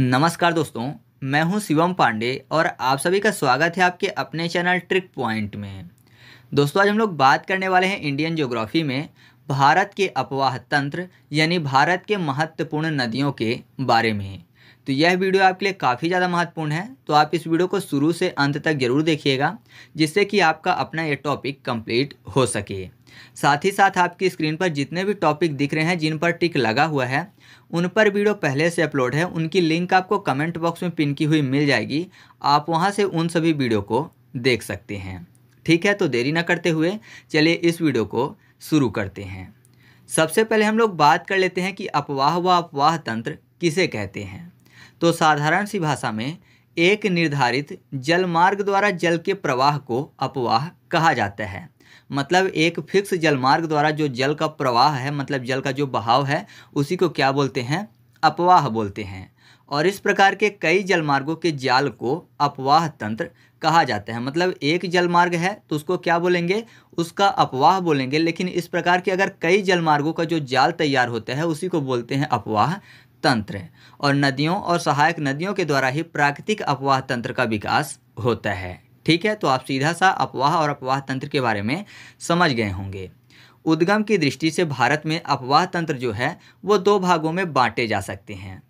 नमस्कार दोस्तों मैं हूं शिवम पांडे और आप सभी का स्वागत है आपके अपने चैनल ट्रिक पॉइंट में दोस्तों आज हम लोग बात करने वाले हैं इंडियन ज्योग्राफी में भारत के अपवाह तंत्र यानी भारत के महत्वपूर्ण नदियों के बारे में तो यह वीडियो आपके लिए काफ़ी ज़्यादा महत्वपूर्ण है तो आप इस वीडियो को शुरू से अंत तक ज़रूर देखिएगा जिससे कि आपका अपना ये टॉपिक कंप्लीट हो सके साथ ही साथ आपकी स्क्रीन पर जितने भी टॉपिक दिख रहे हैं जिन पर टिक लगा हुआ है उन पर वीडियो पहले से अपलोड है उनकी लिंक आपको कमेंट बॉक्स में पिन की हुई मिल जाएगी आप वहाँ से उन सभी वीडियो को देख सकते हैं ठीक है तो देरी ना करते हुए चलिए इस वीडियो को शुरू करते हैं सबसे पहले हम लोग बात कर लेते हैं कि अपवाह व अपवाह तंत्र किसे कहते हैं तो साधारण सी भाषा में एक निर्धारित जलमार्ग द्वारा जल के प्रवाह को अपवाह कहा जाता है मतलब एक फिक्स जलमार्ग द्वारा जो जल का प्रवाह है मतलब जल का जो बहाव है उसी को क्या बोलते हैं अपवाह बोलते हैं और इस प्रकार के कई जलमार्गों के जाल को अपवाह तंत्र कहा जाता है मतलब एक जलमार्ग है तो उसको क्या बोलेंगे उसका अपवाह बोलेंगे लेकिन इस प्रकार के अगर कई जलमार्गों का जो जाल तैयार होता है उसी को बोलते हैं अपवाह तंत्र और नदियों और सहायक नदियों के द्वारा ही प्राकृतिक अपवाह तंत्र का विकास होता है ठीक है तो आप सीधा सा अपवाह और अपवाह तंत्र के बारे में समझ गए होंगे उद्गम की दृष्टि से भारत में अपवाह तंत्र जो है वो दो भागों में बांटे जा सकते हैं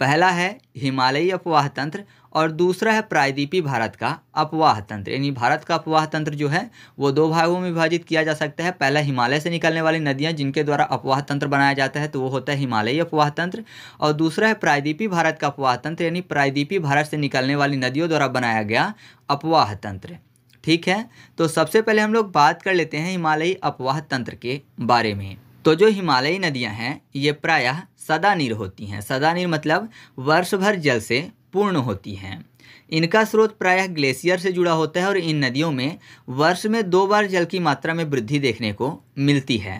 पहला है हिमालयी अपवाह तंत्र और दूसरा है प्रायद्वीपी भारत का अपवाह तंत्र यानी भारत का अपवाह तंत्र जो है वो दो भागों में विभाजित किया जा सकता है पहला हिमालय से निकलने वाली नदियाँ जिनके द्वारा अपवाह तंत्र बनाया जाता है तो वो होता है हिमालयी अपवाह तंत्र और दूसरा है प्रायद्वीपी भारत का अपवाह तंत्र यानी प्रायद्वीपी भारत से निकलने वाली नदियों द्वारा बनाया गया अपवाह तंत्र ठीक है तो सबसे पहले हम लोग बात कर लेते हैं हिमालयी अपवाह तंत्र के बारे में तो जो हिमालयी नदियां हैं ये प्रायः सदानीर होती हैं सदानीर मतलब वर्ष भर जल से पूर्ण होती हैं इनका स्रोत प्रायः ग्लेशियर से जुड़ा होता है और इन नदियों में वर्ष में दो बार जल की मात्रा में वृद्धि देखने को मिलती है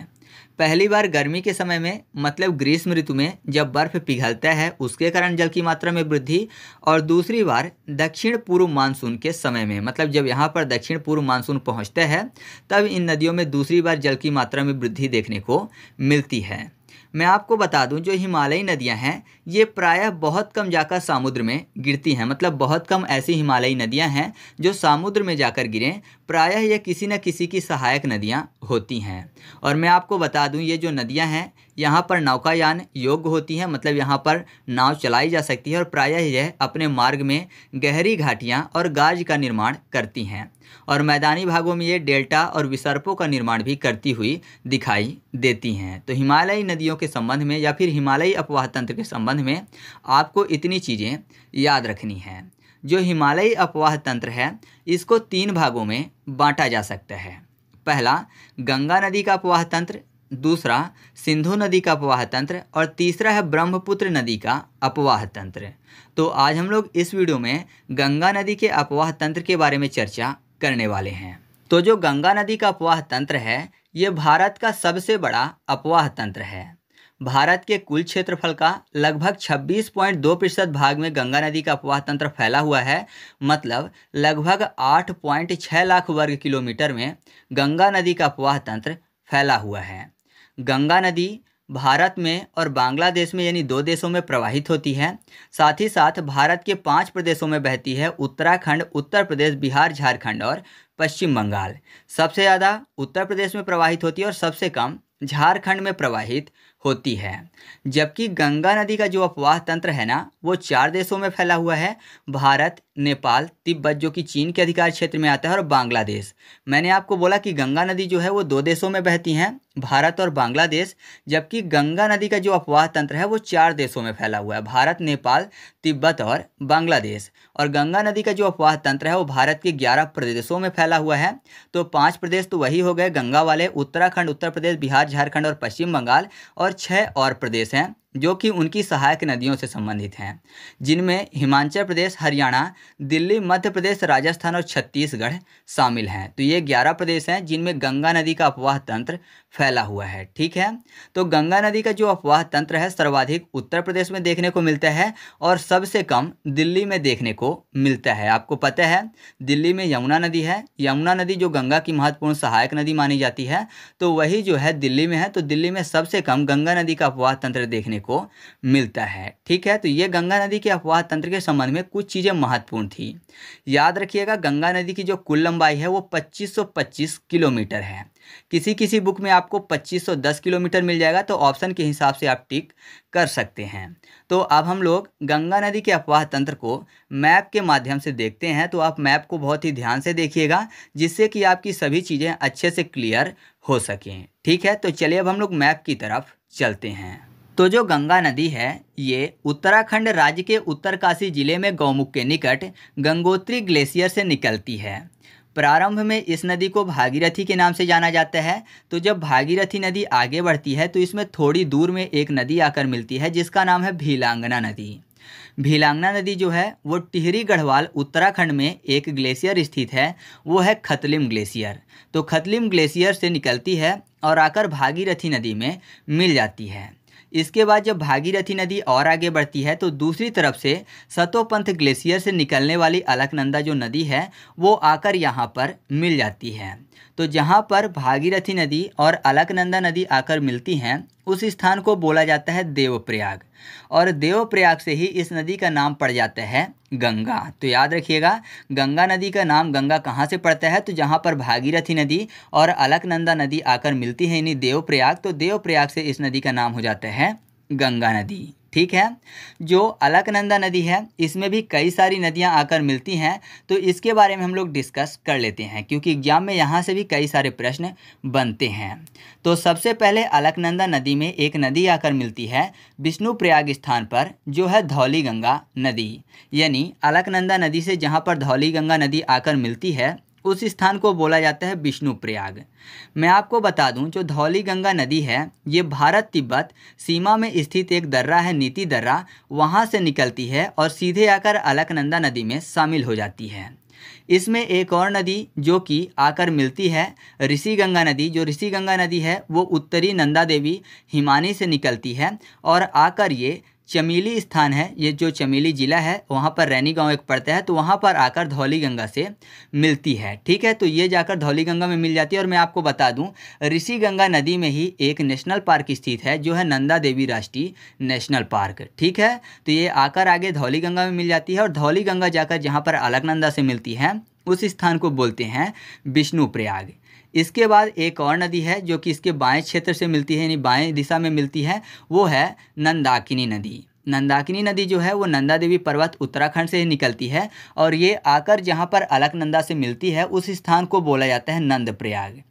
पहली बार गर्मी के समय में मतलब ग्रीष्म ऋतु में जब बर्फ पिघलता है उसके कारण जल की मात्रा में वृद्धि और दूसरी बार दक्षिण पूर्व मानसून के समय में मतलब जब यहाँ पर दक्षिण पूर्व मानसून पहुँचता है तब इन नदियों में दूसरी बार जल की मात्रा में वृद्धि देखने को मिलती है मैं आपको बता दूं जो हिमालयी नदियां हैं ये प्रायः बहुत कम जाकर समुद्र में गिरती हैं मतलब बहुत कम ऐसी हिमालयी नदियां हैं जो समुद्र में जाकर गिरें प्रायः ये किसी न किसी की सहायक नदियां होती हैं और मैं आपको बता दूं ये जो नदियां हैं यहाँ पर नौकायान योग्य होती हैं मतलब यहाँ पर नाव चलाई जा सकती है और प्रायः यह अपने मार्ग में गहरी घाटियाँ और गाज का निर्माण करती हैं और मैदानी भागों में ये डेल्टा और विसर्पों का निर्माण भी करती हुई दिखाई देती हैं तो हिमालयी नदियों के संबंध में या फिर हिमालयी अपवाह तंत्र के संबंध में आपको इतनी चीज़ें याद रखनी हैं जो हिमालयी अपवाह तंत्र है इसको तीन भागों में बाँटा जा सकता है पहला गंगा नदी का अपवाह तंत्र दूसरा सिंधु नदी का अपवाह तंत्र और तीसरा है ब्रह्मपुत्र नदी का अपवाह तंत्र तो आज हम लोग इस वीडियो में गंगा नदी के अपवाह तंत्र के बारे में चर्चा करने वाले हैं तो जो गंगा नदी का अपवाह तंत्र है ये भारत का सबसे बड़ा अपवाह तंत्र है भारत के कुल क्षेत्रफल का लगभग 26.2 प्रतिशत भाग में गंगा नदी का अपवाह तंत्र फैला हुआ है मतलब लगभग 8.6 लाख वर्ग किलोमीटर में गंगा नदी का अपवाह तंत्र फैला हुआ है गंगा नदी भारत में और बांग्लादेश में यानी दो देशों में प्रवाहित होती है साथ ही साथ भारत के पांच प्रदेशों में बहती है उत्तराखंड उत्तर प्रदेश बिहार झारखंड और पश्चिम बंगाल सबसे ज़्यादा उत्तर प्रदेश में प्रवाहित होती है और सबसे कम झारखंड में प्रवाहित होती है जबकि गंगा नदी का जो अपवाह तंत्र है ना वो चार देशों में फैला हुआ है भारत नेपाल तिब्बत जो कि चीन के अधिकार क्षेत्र में आता है और बांग्लादेश मैंने आपको बोला कि गंगा नदी जो है वो दो देशों में बहती हैं भारत और बांग्लादेश जबकि गंगा नदी का जो अपवाह तंत्र है वो चार देशों में फैला हुआ है भारत नेपाल तिब्बत और बांग्लादेश और गंगा नदी का जो अपवाह तंत्र है वो भारत के ग्यारह प्रदेशों में फैला हुआ है तो पाँच प्रदेश तो वही हो गए गंगा वाले उत्तराखंड उत्तर प्रदेश बिहार झारखंड और पश्चिम बंगाल और छः और प्रदेश हैं जो कि उनकी सहायक नदियों से संबंधित हैं जिनमें हिमाचल प्रदेश हरियाणा दिल्ली मध्य प्रदेश राजस्थान और छत्तीसगढ़ शामिल हैं तो ये ग्यारह प्रदेश हैं जिनमें गंगा नदी का अपवाह तंत्र फैला हुआ है ठीक है तो गंगा नदी का जो अपवाह तंत्र है सर्वाधिक उत्तर प्रदेश में देखने को मिलता है और सबसे कम दिल्ली में देखने को मिलता है आपको पता है दिल्ली में यमुना नदी है यमुना नदी जो गंगा की महत्वपूर्ण सहायक नदी मानी जाती है तो वही जो है दिल्ली में है तो दिल्ली में सबसे कम गंगा नदी का अपवाह तंत्र देखने देखने को मिलता है ठीक है तो ये गंगा नदी के अपवाह तंत्र के संबंध में कुछ चीज़ें महत्वपूर्ण थी याद रखिएगा गंगा नदी की जो कुल लंबाई है वो 2525 किलोमीटर है किसी किसी बुक में आपको 2510 किलोमीटर मिल जाएगा तो ऑप्शन के हिसाब से आप टिक कर सकते हैं तो अब हम लोग गंगा नदी के अफवाह तंत्र को मैप के माध्यम से देखते हैं तो आप मैप को बहुत ही ध्यान से देखिएगा जिससे कि आपकी सभी चीज़ें अच्छे से क्लियर हो सकें ठीक है तो चलिए अब हम लोग मैप की तरफ चलते हैं तो जो गंगा नदी है ये उत्तराखंड राज्य के उत्तरकाशी जिले में गौमुख के निकट गंगोत्री ग्लेशियर से निकलती है प्रारंभ में इस नदी को भागीरथी के नाम से जाना जाता है तो जब भागीरथी नदी आगे बढ़ती है तो इसमें थोड़ी दूर में एक नदी आकर मिलती है जिसका नाम है भीलांगना नदी भीलांगना नदी जो है वो टिहरी गढ़वाल उत्तराखंड में एक ग्लेशियर स्थित है वो है खतलिम ग्लेशियर तो खतलिम ग्लेशियर से निकलती है और आकर भागीरथी नदी में मिल जाती है इसके बाद जब भागीरथी नदी और आगे बढ़ती है तो दूसरी तरफ से सतोपंथ ग्लेशियर से निकलने वाली अलकनंदा जो नदी है वो आकर यहाँ पर मिल जाती है तो जहाँ पर भागीरथी नदी और अलकनंदा नदी आकर मिलती हैं उस स्थान को बोला जाता है देवप्रयाग और देवप्रयाग से ही इस नदी का नाम पड़ जाता है गंगा तो याद रखिएगा गंगा नदी का नाम गंगा कहाँ से पड़ता है तो जहाँ पर भागीरथी नदी और अलकनंदा नदी आकर मिलती है यानी देवप्रयाग तो देवप्रयाग से इस नदी का नाम हो जाता है गंगा नदी ठीक है जो अलकनंदा नदी है इसमें भी कई सारी नदियां आकर मिलती हैं तो इसके बारे में हम लोग डिस्कस कर लेते हैं क्योंकि एग्जाम में यहाँ से भी कई सारे प्रश्न बनते हैं तो सबसे पहले अलकनंदा नदी में एक नदी आकर मिलती है विष्णु प्रयाग स्थान पर जो है धौली गंगा नदी यानी अलकनंदा नदी से जहाँ पर धौली गंगा नदी आकर मिलती है उस स्थान को बोला जाता है विष्णु प्रयाग मैं आपको बता दूं जो धौली गंगा नदी है ये भारत तिब्बत सीमा में स्थित एक दर्रा है नीति दर्रा वहाँ से निकलती है और सीधे आकर अलकनंदा नदी में शामिल हो जाती है इसमें एक और नदी जो कि आकर मिलती है ऋषि गंगा नदी जो ऋषि गंगा नदी है वो उत्तरी नंदा देवी हिमानी से निकलती है और आकर ये चमेली स्थान है ये जो चमेली ज़िला है वहाँ पर रैनी गांव एक पड़ता है तो वहाँ पर आकर धौली गंगा से मिलती है ठीक है तो ये जाकर धौली गंगा में मिल जाती है और मैं आपको बता दूँ ऋषि गंगा नदी में ही एक नेशनल पार्क स्थित है जो है नंदा देवी राष्ट्रीय नेशनल पार्क ठीक है तो ये आकर आगे धौली गंगा में मिल जाती है और धौली गंगा जाकर जहाँ पर अलकनंदा से मिलती है उस स्थान को बोलते हैं विष्णु प्रयाग इसके बाद एक और नदी है जो कि इसके बाएं क्षेत्र से मिलती है यानी बाएं दिशा में मिलती है वो है नंदाकिनी नदी नंदाकिनी नदी जो है वो नंदा देवी पर्वत उत्तराखंड से ही निकलती है और ये आकर जहाँ पर अलकनंदा से मिलती है उस स्थान को बोला जाता है नंद प्रयाग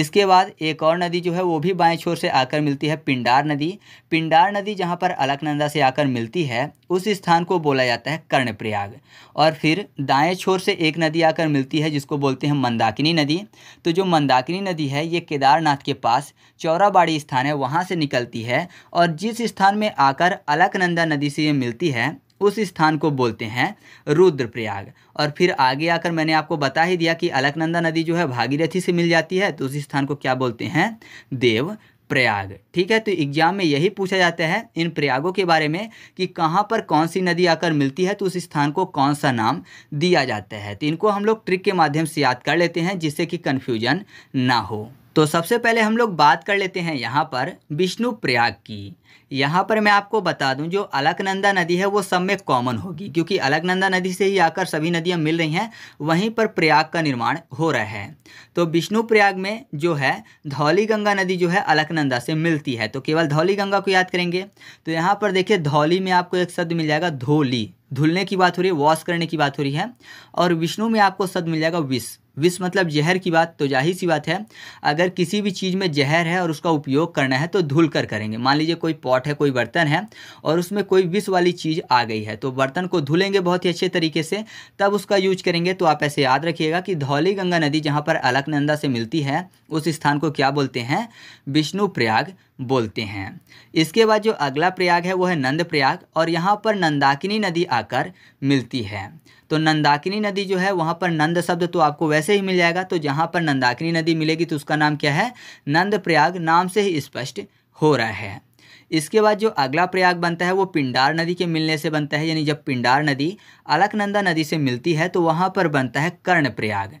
इसके बाद एक और नदी जो है वो भी बाएं छोर से आकर मिलती है पिंडार नदी पिंडार नदी जहाँ पर अलकनंदा से आकर मिलती है उस स्थान को बोला जाता है कर्णप्रयाग और फिर दाएं छोर से एक नदी आकर मिलती है जिसको बोलते हैं मंदाकिनी नदी तो जो मंदाकिनी नदी है ये केदारनाथ के पास चौराबाड़ी स्थान है वहाँ से निकलती है और जिस स्थान में आकर अलकनंदा नदी से ये मिलती है उस स्थान को बोलते हैं रुद्रप्रयाग और फिर आगे आकर मैंने आपको बता ही दिया कि अलकनंदा नदी जो है भागीरथी से मिल जाती है तो उस स्थान को क्या बोलते हैं देव प्रयाग ठीक है तो एग्जाम में यही पूछा जाता है इन प्रयागों के बारे में कि कहाँ पर कौन सी नदी आकर मिलती है तो उस स्थान को कौन सा नाम दिया जाता है तो इनको हम लोग ट्रिक के माध्यम से याद कर लेते हैं जिससे कि कन्फ्यूजन ना हो तो सबसे पहले हम लोग बात कर लेते हैं यहाँ पर विष्णु प्रयाग की यहाँ पर मैं आपको बता दूँ जो अलकनंदा नदी है वो सब में कॉमन होगी क्योंकि अलकनंदा नदी से ही आकर सभी नदियाँ मिल रही हैं वहीं पर प्रयाग का निर्माण हो रहा है तो विष्णु प्रयाग में जो है धौली गंगा नदी जो है अलकनंदा से मिलती है तो केवल धौली गंगा को याद करेंगे तो यहाँ पर देखिए धौली में आपको एक शब्द मिल जाएगा धोली धुलने की बात हो रही है वॉश करने की बात हो रही है और विष्णु में आपको शब्द मिल जाएगा विष विष मतलब जहर की बात तो जाहिर सी बात है अगर किसी भी चीज़ में जहर है और उसका उपयोग करना है तो धुल कर करेंगे मान लीजिए कोई पॉट है कोई बर्तन है और उसमें कोई विष वाली चीज़ आ गई है तो बर्तन को धुलेंगे बहुत ही अच्छे तरीके से तब उसका यूज करेंगे तो आप ऐसे याद रखिएगा कि धौली गंगा नदी जहाँ पर अलकनंदा से मिलती है उस स्थान को क्या बोलते हैं विष्णु प्रयाग बोलते हैं इसके बाद जो अगला प्रयाग है वो है नंद प्रयाग और यहाँ पर नंदाकिनी नदी आकर मिलती है तो नंदाकिनी नदी जो है वहाँ पर नंद शब्द तो आपको वैसे ही मिल जाएगा तो जहाँ पर नंदाकिनी नदी मिलेगी तो उसका नाम क्या है नंद प्रयाग नाम से ही स्पष्ट हो रहा है इसके बाद जो अगला प्रयाग बनता है वो पिंडार नदी के मिलने से बनता है यानी जब पिंडार नदी अलकनंदा नदी से मिलती है तो वहाँ पर बनता है कर्ण प्रयाग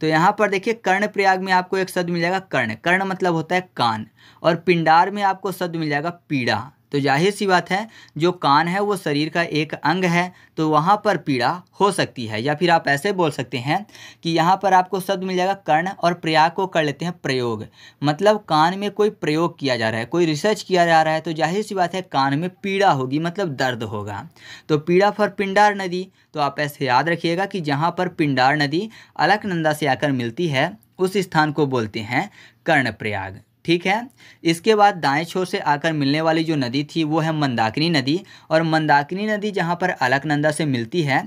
तो यहाँ पर देखिए कर्ण प्रयाग में आपको एक शब्द मिल जाएगा कर्ण कर्ण मतलब होता है कान और पिंडार में आपको शब्द मिल जाएगा पीड़ा तो जाहिर सी बात है जो कान है वो शरीर का एक अंग है तो वहाँ पर पीड़ा हो सकती है या फिर आप ऐसे बोल सकते हैं कि यहाँ पर आपको शब्द मिल जाएगा कर्ण और प्रयाग को कर लेते हैं प्रयोग मतलब कान में कोई प्रयोग किया जा रहा है कोई रिसर्च किया जा रहा है तो जाहिर सी बात है कान में पीड़ा होगी मतलब दर्द होगा तो पीड़ा फॉर पिंडार नदी तो आप ऐसे याद रखिएगा कि जहाँ पर पिंडार नदी अलकनंदा से आकर मिलती है उस स्थान को बोलते हैं कर्णप्रयाग ठीक है इसके बाद दाएं छोर से आकर मिलने वाली जो नदी थी वो है मंदाकिनी नदी और मंदाकिनी नदी जहाँ पर अलकनंदा से मिलती है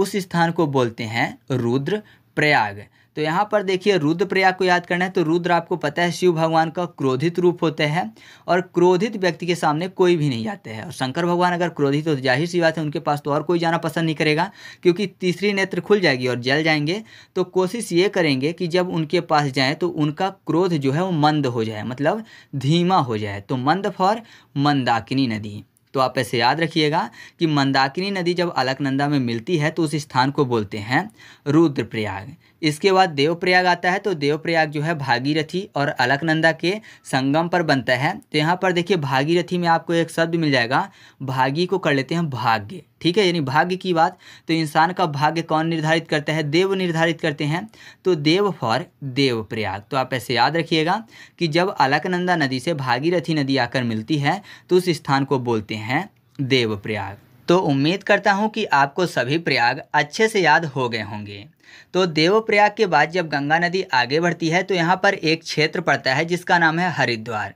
उस स्थान को बोलते हैं रुद्र प्रयाग तो यहाँ पर देखिए रुद्रप्रयाग को याद करना है तो रुद्र आपको पता है शिव भगवान का क्रोधित रूप होते हैं और क्रोधित व्यक्ति के सामने कोई भी नहीं जाते हैं और शंकर भगवान अगर क्रोधित हो तो जाहिर सी बात है उनके पास तो और कोई जाना पसंद नहीं करेगा क्योंकि तीसरी नेत्र खुल जाएगी और जल जाएंगे तो कोशिश ये करेंगे कि जब उनके पास जाएँ तो उनका क्रोध जो है वो मंद हो जाए मतलब धीमा हो जाए तो मंद फॉर मंदाकिनी नदी तो आप ऐसे याद रखिएगा कि मंदाकिनी नदी जब अलकनंदा में मिलती है तो उस स्थान को बोलते हैं रुद्रप्रयाग इसके बाद देवप्रयाग आता है तो देवप्रयाग जो है भागीरथी और अलकनंदा के संगम पर बनता है तो यहाँ पर देखिए भागीरथी में आपको एक शब्द मिल जाएगा भागी को कर लेते हैं भाग्य ठीक है यानी भाग्य की बात तो इंसान का भाग्य कौन निर्धारित करता है देव निर्धारित करते हैं तो देव फॉर देव प्रयाग तो आप ऐसे याद रखिएगा कि जब अलकनंदा नदी से भागीरथी नदी आकर मिलती है तो उस स्थान को बोलते हैं देवप्रयाग तो उम्मीद करता हूँ कि आपको सभी प्रयाग अच्छे से याद हो गए होंगे तो देवप्रयाग के बाद जब गंगा नदी आगे बढ़ती है तो यहाँ पर एक क्षेत्र पड़ता है जिसका नाम है हरिद्वार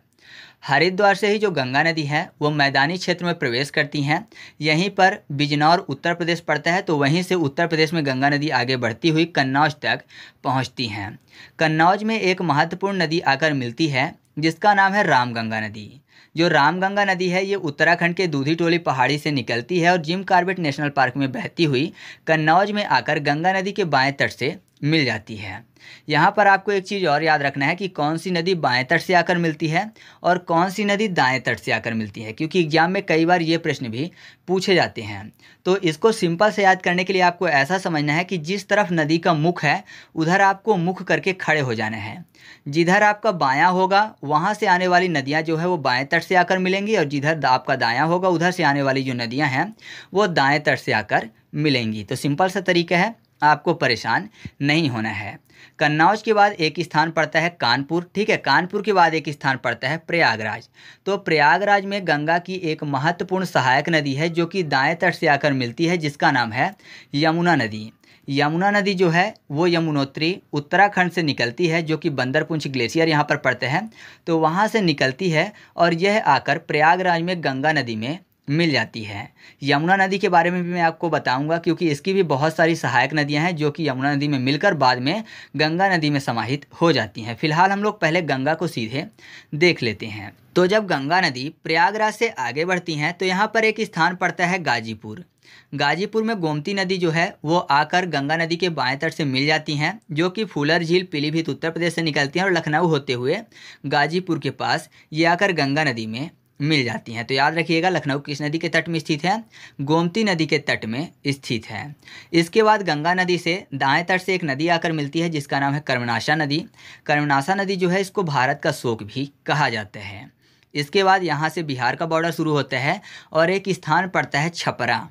हरिद्वार से ही जो गंगा नदी है वो मैदानी क्षेत्र में प्रवेश करती हैं यहीं पर बिजनौर उत्तर प्रदेश पड़ता है तो वहीं से उत्तर प्रदेश में गंगा नदी आगे बढ़ती हुई कन्नौज तक पहुँचती हैं कन्नौज में एक महत्वपूर्ण नदी आकर मिलती है जिसका नाम है रामगंगा नदी जो रामगंगा नदी है ये उत्तराखंड के दूधी टोली पहाड़ी से निकलती है और जिम कार्बेट नेशनल पार्क में बहती हुई कन्नौज में आकर गंगा नदी के बाएं तट से मिल जाती है यहाँ पर आपको एक चीज़ और याद रखना है कि कौन सी नदी बाएं तट से आकर मिलती है और कौन सी नदी दाएं तट से आकर मिलती है क्योंकि एग्जाम में कई बार ये प्रश्न भी पूछे जाते हैं तो इसको सिंपल से याद करने के लिए आपको ऐसा समझना है कि जिस तरफ नदी का मुख है उधर आपको मुख करके खड़े हो जाना है जिधर आपका बायाँ होगा वहाँ से आने वाली नदियाँ जो है वो बाएँ तट से आकर मिलेंगी और जिधर आपका दायाँ होगा उधर से आने वाली जो नदियाँ हैं वो दाएँ तट से आकर मिलेंगी तो सिंपल सा तरीका है आपको परेशान नहीं होना है कन्नौज के बाद एक स्थान पड़ता है कानपुर ठीक है कानपुर के बाद एक स्थान पड़ता है प्रयागराज तो प्रयागराज में गंगा की एक महत्वपूर्ण सहायक नदी है जो कि दाएं तट से आकर मिलती है जिसका नाम है यमुना नदी यमुना नदी जो है वो यमुनोत्री उत्तराखंड से निकलती है जो कि बंदरपुंछ ग्लेशियर यहाँ पर पड़ते हैं तो वहाँ से निकलती है और यह आकर प्रयागराज में गंगा नदी में मिल जाती है यमुना नदी के बारे में भी मैं आपको बताऊंगा क्योंकि इसकी भी बहुत सारी सहायक नदियां हैं जो कि यमुना नदी में मिलकर बाद में गंगा नदी में समाहित हो जाती हैं फिलहाल हम लोग पहले गंगा को सीधे देख लेते हैं तो जब गंगा नदी प्रयागराज से आगे बढ़ती हैं तो यहाँ पर एक स्थान पड़ता है गाजीपुर गाजीपुर में गोमती नदी जो है वो आकर गंगा नदी के बाएं तट से मिल जाती हैं जो कि फूलर झील पीलीभीत उत्तर प्रदेश से निकलती हैं और लखनऊ होते हुए गाजीपुर के पास ये आकर गंगा नदी में मिल जाती हैं तो याद रखिएगा लखनऊ किस नदी के तट में स्थित है गोमती नदी के तट में स्थित है इसके बाद गंगा नदी से दाएं तट से एक नदी आकर मिलती है जिसका नाम है कर्मनाशा नदी कर्मनाशा नदी जो है इसको भारत का शोक भी कहा जाता है इसके बाद यहाँ से बिहार का बॉर्डर शुरू होता है और एक स्थान पड़ता है छपरा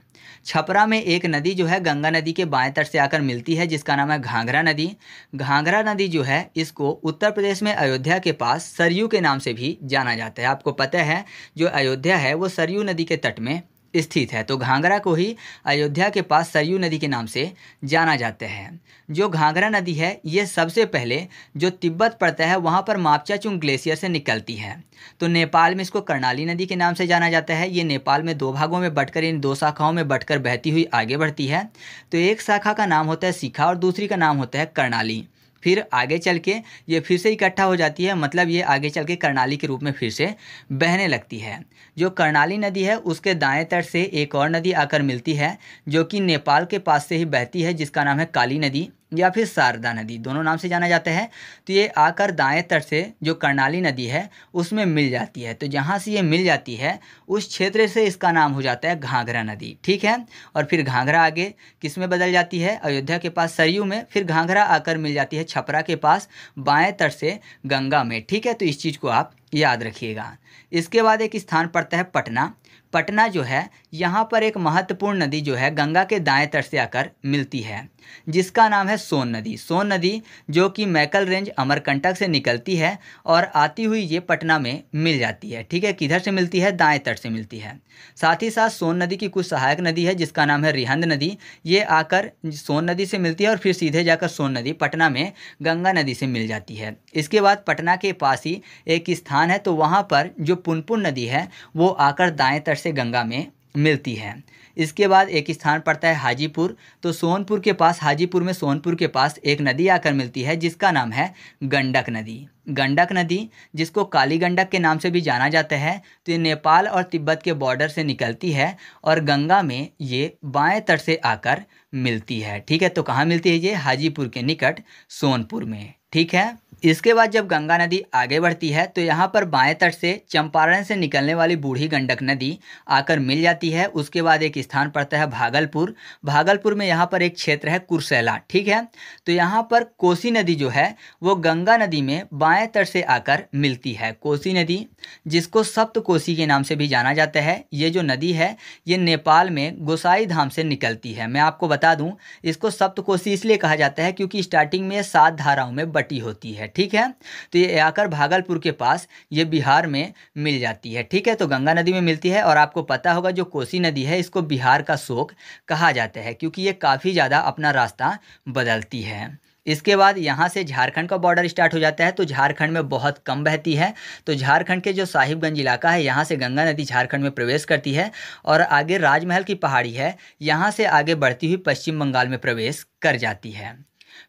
छपरा में एक नदी जो है गंगा नदी के बाएं तट से आकर मिलती है जिसका नाम है घाघरा नदी घाघरा नदी जो है इसको उत्तर प्रदेश में अयोध्या के पास सरयू के नाम से भी जाना जाता है आपको पता है जो अयोध्या है वो सरयू नदी के तट में स्थित है तो घाघरा को ही अयोध्या के पास सरयू नदी के नाम से जाना जाता है जो घाघरा नदी है ये सबसे पहले जो तिब्बत पड़ता है वहाँ पर मापचाचुंग ग्लेशियर से निकलती है तो नेपाल में इसको कर्णाली नदी के नाम से जाना जाता है ये नेपाल में दो भागों में बटकर इन दो शाखाओं में बटकर बहती हुई आगे बढ़ती है तो एक शाखा का नाम होता है शिखा और दूसरी का नाम होता है कर्णाली फिर आगे चल के ये फिर से इकट्ठा हो जाती है मतलब ये आगे चल के कर्णाली के रूप में फिर से बहने लगती है जो कर्णाली नदी है उसके दाएं तट से एक और नदी आकर मिलती है जो कि नेपाल के पास से ही बहती है जिसका नाम है काली नदी या फिर शारदा नदी दोनों नाम से जाना जाता है तो ये आकर दाएं तट से जो कर्णाली नदी है उसमें मिल जाती है तो जहाँ से ये मिल जाती है उस क्षेत्र से इसका नाम हो जाता है घाघरा नदी ठीक है और फिर घाघरा आगे किस में बदल जाती है अयोध्या के पास सरयू में फिर घाघरा आकर मिल जाती है छपरा के पास बाएं तट से गंगा में ठीक है तो इस चीज़ को आप याद रखिएगा इसके बाद एक स्थान पड़ता है पटना पटना जो है यहाँ पर एक महत्वपूर्ण नदी जो है गंगा के दाएं तट से आकर मिलती है जिसका नाम है सोन नदी सोन नदी जो कि मैकल रेंज अमरकंटक से निकलती है और आती हुई ये पटना में मिल जाती है ठीक है किधर से मिलती है दाएं तट से मिलती है साथ ही साथ सोन नदी की कुछ सहायक नदी है जिसका नाम है रिहंद नदी ये आकर सोन नदी से मिलती है और फिर सीधे जाकर सोन नदी पटना में गंगा नदी से मिल जाती है इसके बाद पटना के पास ही एक स्थान है तो वहाँ पर जो पुनपुन नदी है वो आकर दाएँ तट से गंगा में मिलती है इसके बाद एक स्थान पड़ता है हाजीपुर तो सोनपुर के पास हाजीपुर में सोनपुर के पास एक नदी आकर मिलती है जिसका नाम है गंडक नदी गंडक नदी जिसको काली गंडक के नाम से भी जाना जाता है तो ये नेपाल और तिब्बत के बॉर्डर से निकलती है और गंगा में ये बाएं तट से आकर मिलती है ठीक है तो कहाँ मिलती है ये हाजीपुर के निकट सोनपुर में ठीक है इसके बाद जब गंगा नदी आगे बढ़ती है तो यहाँ पर बाएं तट से चंपारण से निकलने वाली बूढ़ी गंडक नदी आकर मिल जाती है उसके बाद एक स्थान पड़ता है भागलपुर भागलपुर में यहाँ पर एक क्षेत्र है कुरसैला ठीक है तो यहाँ पर कोसी नदी जो है वो गंगा नदी में बाएं तट से आकर मिलती है कोसी नदी जिसको सप्तकोसी के नाम से भी जाना जाता है ये जो नदी है ये नेपाल में गोसाई धाम से निकलती है मैं आपको बता दूं इसको कोसी इसलिए कहा जाता है क्योंकि स्टार्टिंग में सात धाराओं में बटी होती है ठीक है तो ये आकर भागलपुर के पास ये बिहार में मिल जाती है ठीक है तो गंगा नदी में मिलती है और आपको पता होगा जो कोसी नदी है इसको बिहार का शोक कहा जाता है क्योंकि ये काफ़ी ज़्यादा अपना रास्ता बदलती है इसके बाद यहाँ से झारखंड का बॉर्डर स्टार्ट हो जाता है तो झारखंड में बहुत कम बहती है तो झारखंड के जो साहिबगंज इलाका है यहाँ से गंगा नदी झारखंड में प्रवेश करती है और आगे राजमहल की पहाड़ी है यहाँ से आगे बढ़ती हुई पश्चिम बंगाल में प्रवेश कर जाती है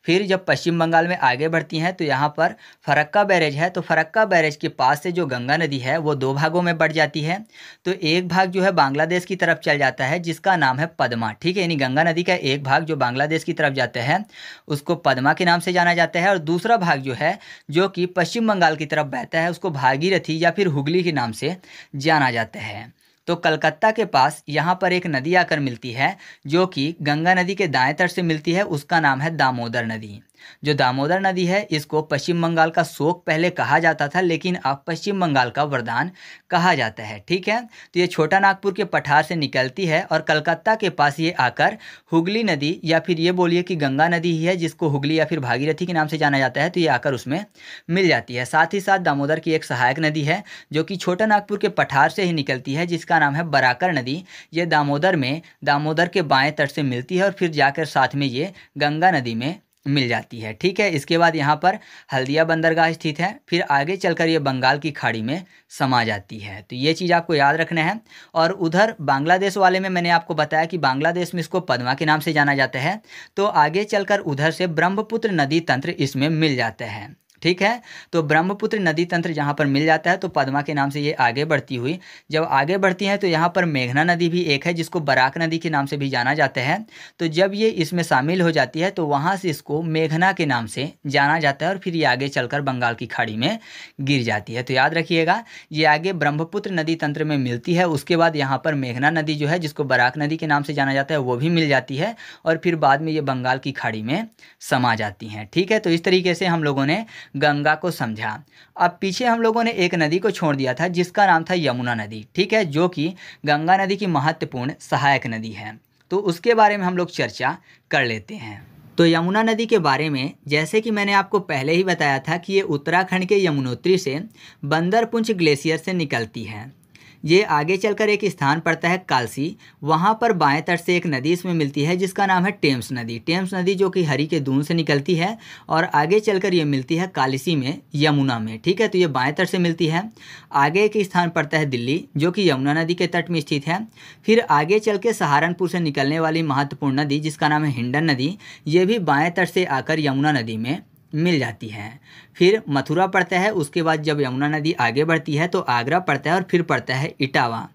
फिर जब पश्चिम बंगाल में आगे बढ़ती हैं तो यहाँ पर फरक्का बैरेज है तो फरक्का बैरेज के पास से जो गंगा नदी है वो दो भागों में बढ़ जाती है तो एक भाग जो है बांग्लादेश की तरफ चल जाता है जिसका नाम है पदमा ठीक है यानी गंगा नदी का एक भाग जो बांग्लादेश की तरफ जाते हैं उसको पदमा के नाम से जाना जाता है और दूसरा भाग जो है जो कि पश्चिम बंगाल की तरफ बहता है उसको भागीरथी या फिर हुगली के नाम से जाना जाता है तो कलकत्ता के पास यहाँ पर एक नदी आकर मिलती है जो कि गंगा नदी के दाएं तट से मिलती है उसका नाम है दामोदर नदी जो दामोदर नदी है इसको पश्चिम बंगाल का शोक पहले कहा जाता था लेकिन अब पश्चिम बंगाल का वरदान कहा जाता है ठीक है तो ये छोटा नागपुर के पठार से निकलती है और कलकत्ता के पास ये आकर हुगली नदी या फिर ये बोलिए कि गंगा नदी ही है जिसको हुगली या फिर भागीरथी के नाम से जाना जाता है तो ये आकर उसमें मिल जाती है साथ ही साथ दामोदर की एक सहायक नदी है जो कि छोटा नागपुर के पठार से ही निकलती है जिसका नाम है बराकर नदी ये दामोदर में दामोदर के बाएँ तट से मिलती है और फिर जाकर साथ में ये गंगा नदी में मिल जाती है ठीक है इसके बाद यहाँ पर हल्दिया बंदरगाह स्थित है फिर आगे चलकर ये बंगाल की खाड़ी में समा जाती है तो ये चीज़ आपको याद रखना है और उधर बांग्लादेश वाले में मैंने आपको बताया कि बांग्लादेश में इसको पद्मा के नाम से जाना जाता है तो आगे चलकर उधर से ब्रह्मपुत्र नदी तंत्र इसमें मिल जाते हैं ठीक है तो ब्रह्मपुत्र नदी तंत्र जहाँ पर मिल जाता है तो पद्मा के नाम से ये आगे बढ़ती हुई जब आगे बढ़ती है तो यहाँ पर मेघना नदी भी एक है जिसको बराक नदी के नाम से भी जाना जाता है तो जब ये इसमें शामिल हो जाती है तो वहाँ से इसको मेघना के नाम से जाना जाता है और फिर ये आगे चलकर बंगाल की खाड़ी में गिर जाती है तो याद रखिएगा ये आगे ब्रह्मपुत्र नदी तंत्र में मिलती है उसके बाद यहाँ पर मेघना नदी जो है जिसको बराक नदी के नाम से जाना जाता है वो भी मिल जाती है और फिर बाद में ये बंगाल की खाड़ी में समा जाती हैं ठीक है तो इस तरीके से हम लोगों ने गंगा को समझा अब पीछे हम लोगों ने एक नदी को छोड़ दिया था जिसका नाम था यमुना नदी ठीक है जो कि गंगा नदी की महत्वपूर्ण सहायक नदी है तो उसके बारे में हम लोग चर्चा कर लेते हैं तो यमुना नदी के बारे में जैसे कि मैंने आपको पहले ही बताया था कि ये उत्तराखंड के यमुनोत्री से बंदरपुंछ ग्लेशियर से निकलती है ये आगे चलकर एक स्थान पड़ता है कालसी वहाँ पर बाएं तट से एक नदी इसमें मिलती है जिसका नाम है टेम्स नदी टेम्स नदी जो कि हरी के दून से निकलती है और आगे चलकर ये मिलती है कालसी में यमुना में ठीक है तो ये बाएं तट से मिलती है आगे एक स्थान पड़ता है दिल्ली जो कि यमुना नदी के तट में स्थित है फिर आगे चल के सहारनपुर से निकलने वाली महत्वपूर्ण नदी जिसका नाम है हिंडन नदी ये भी बाएँ तट से आकर यमुना नदी में मिल जाती है फिर मथुरा पड़ता है उसके बाद जब यमुना नदी आगे बढ़ती है तो आगरा पड़ता है और फिर पड़ता है इटावा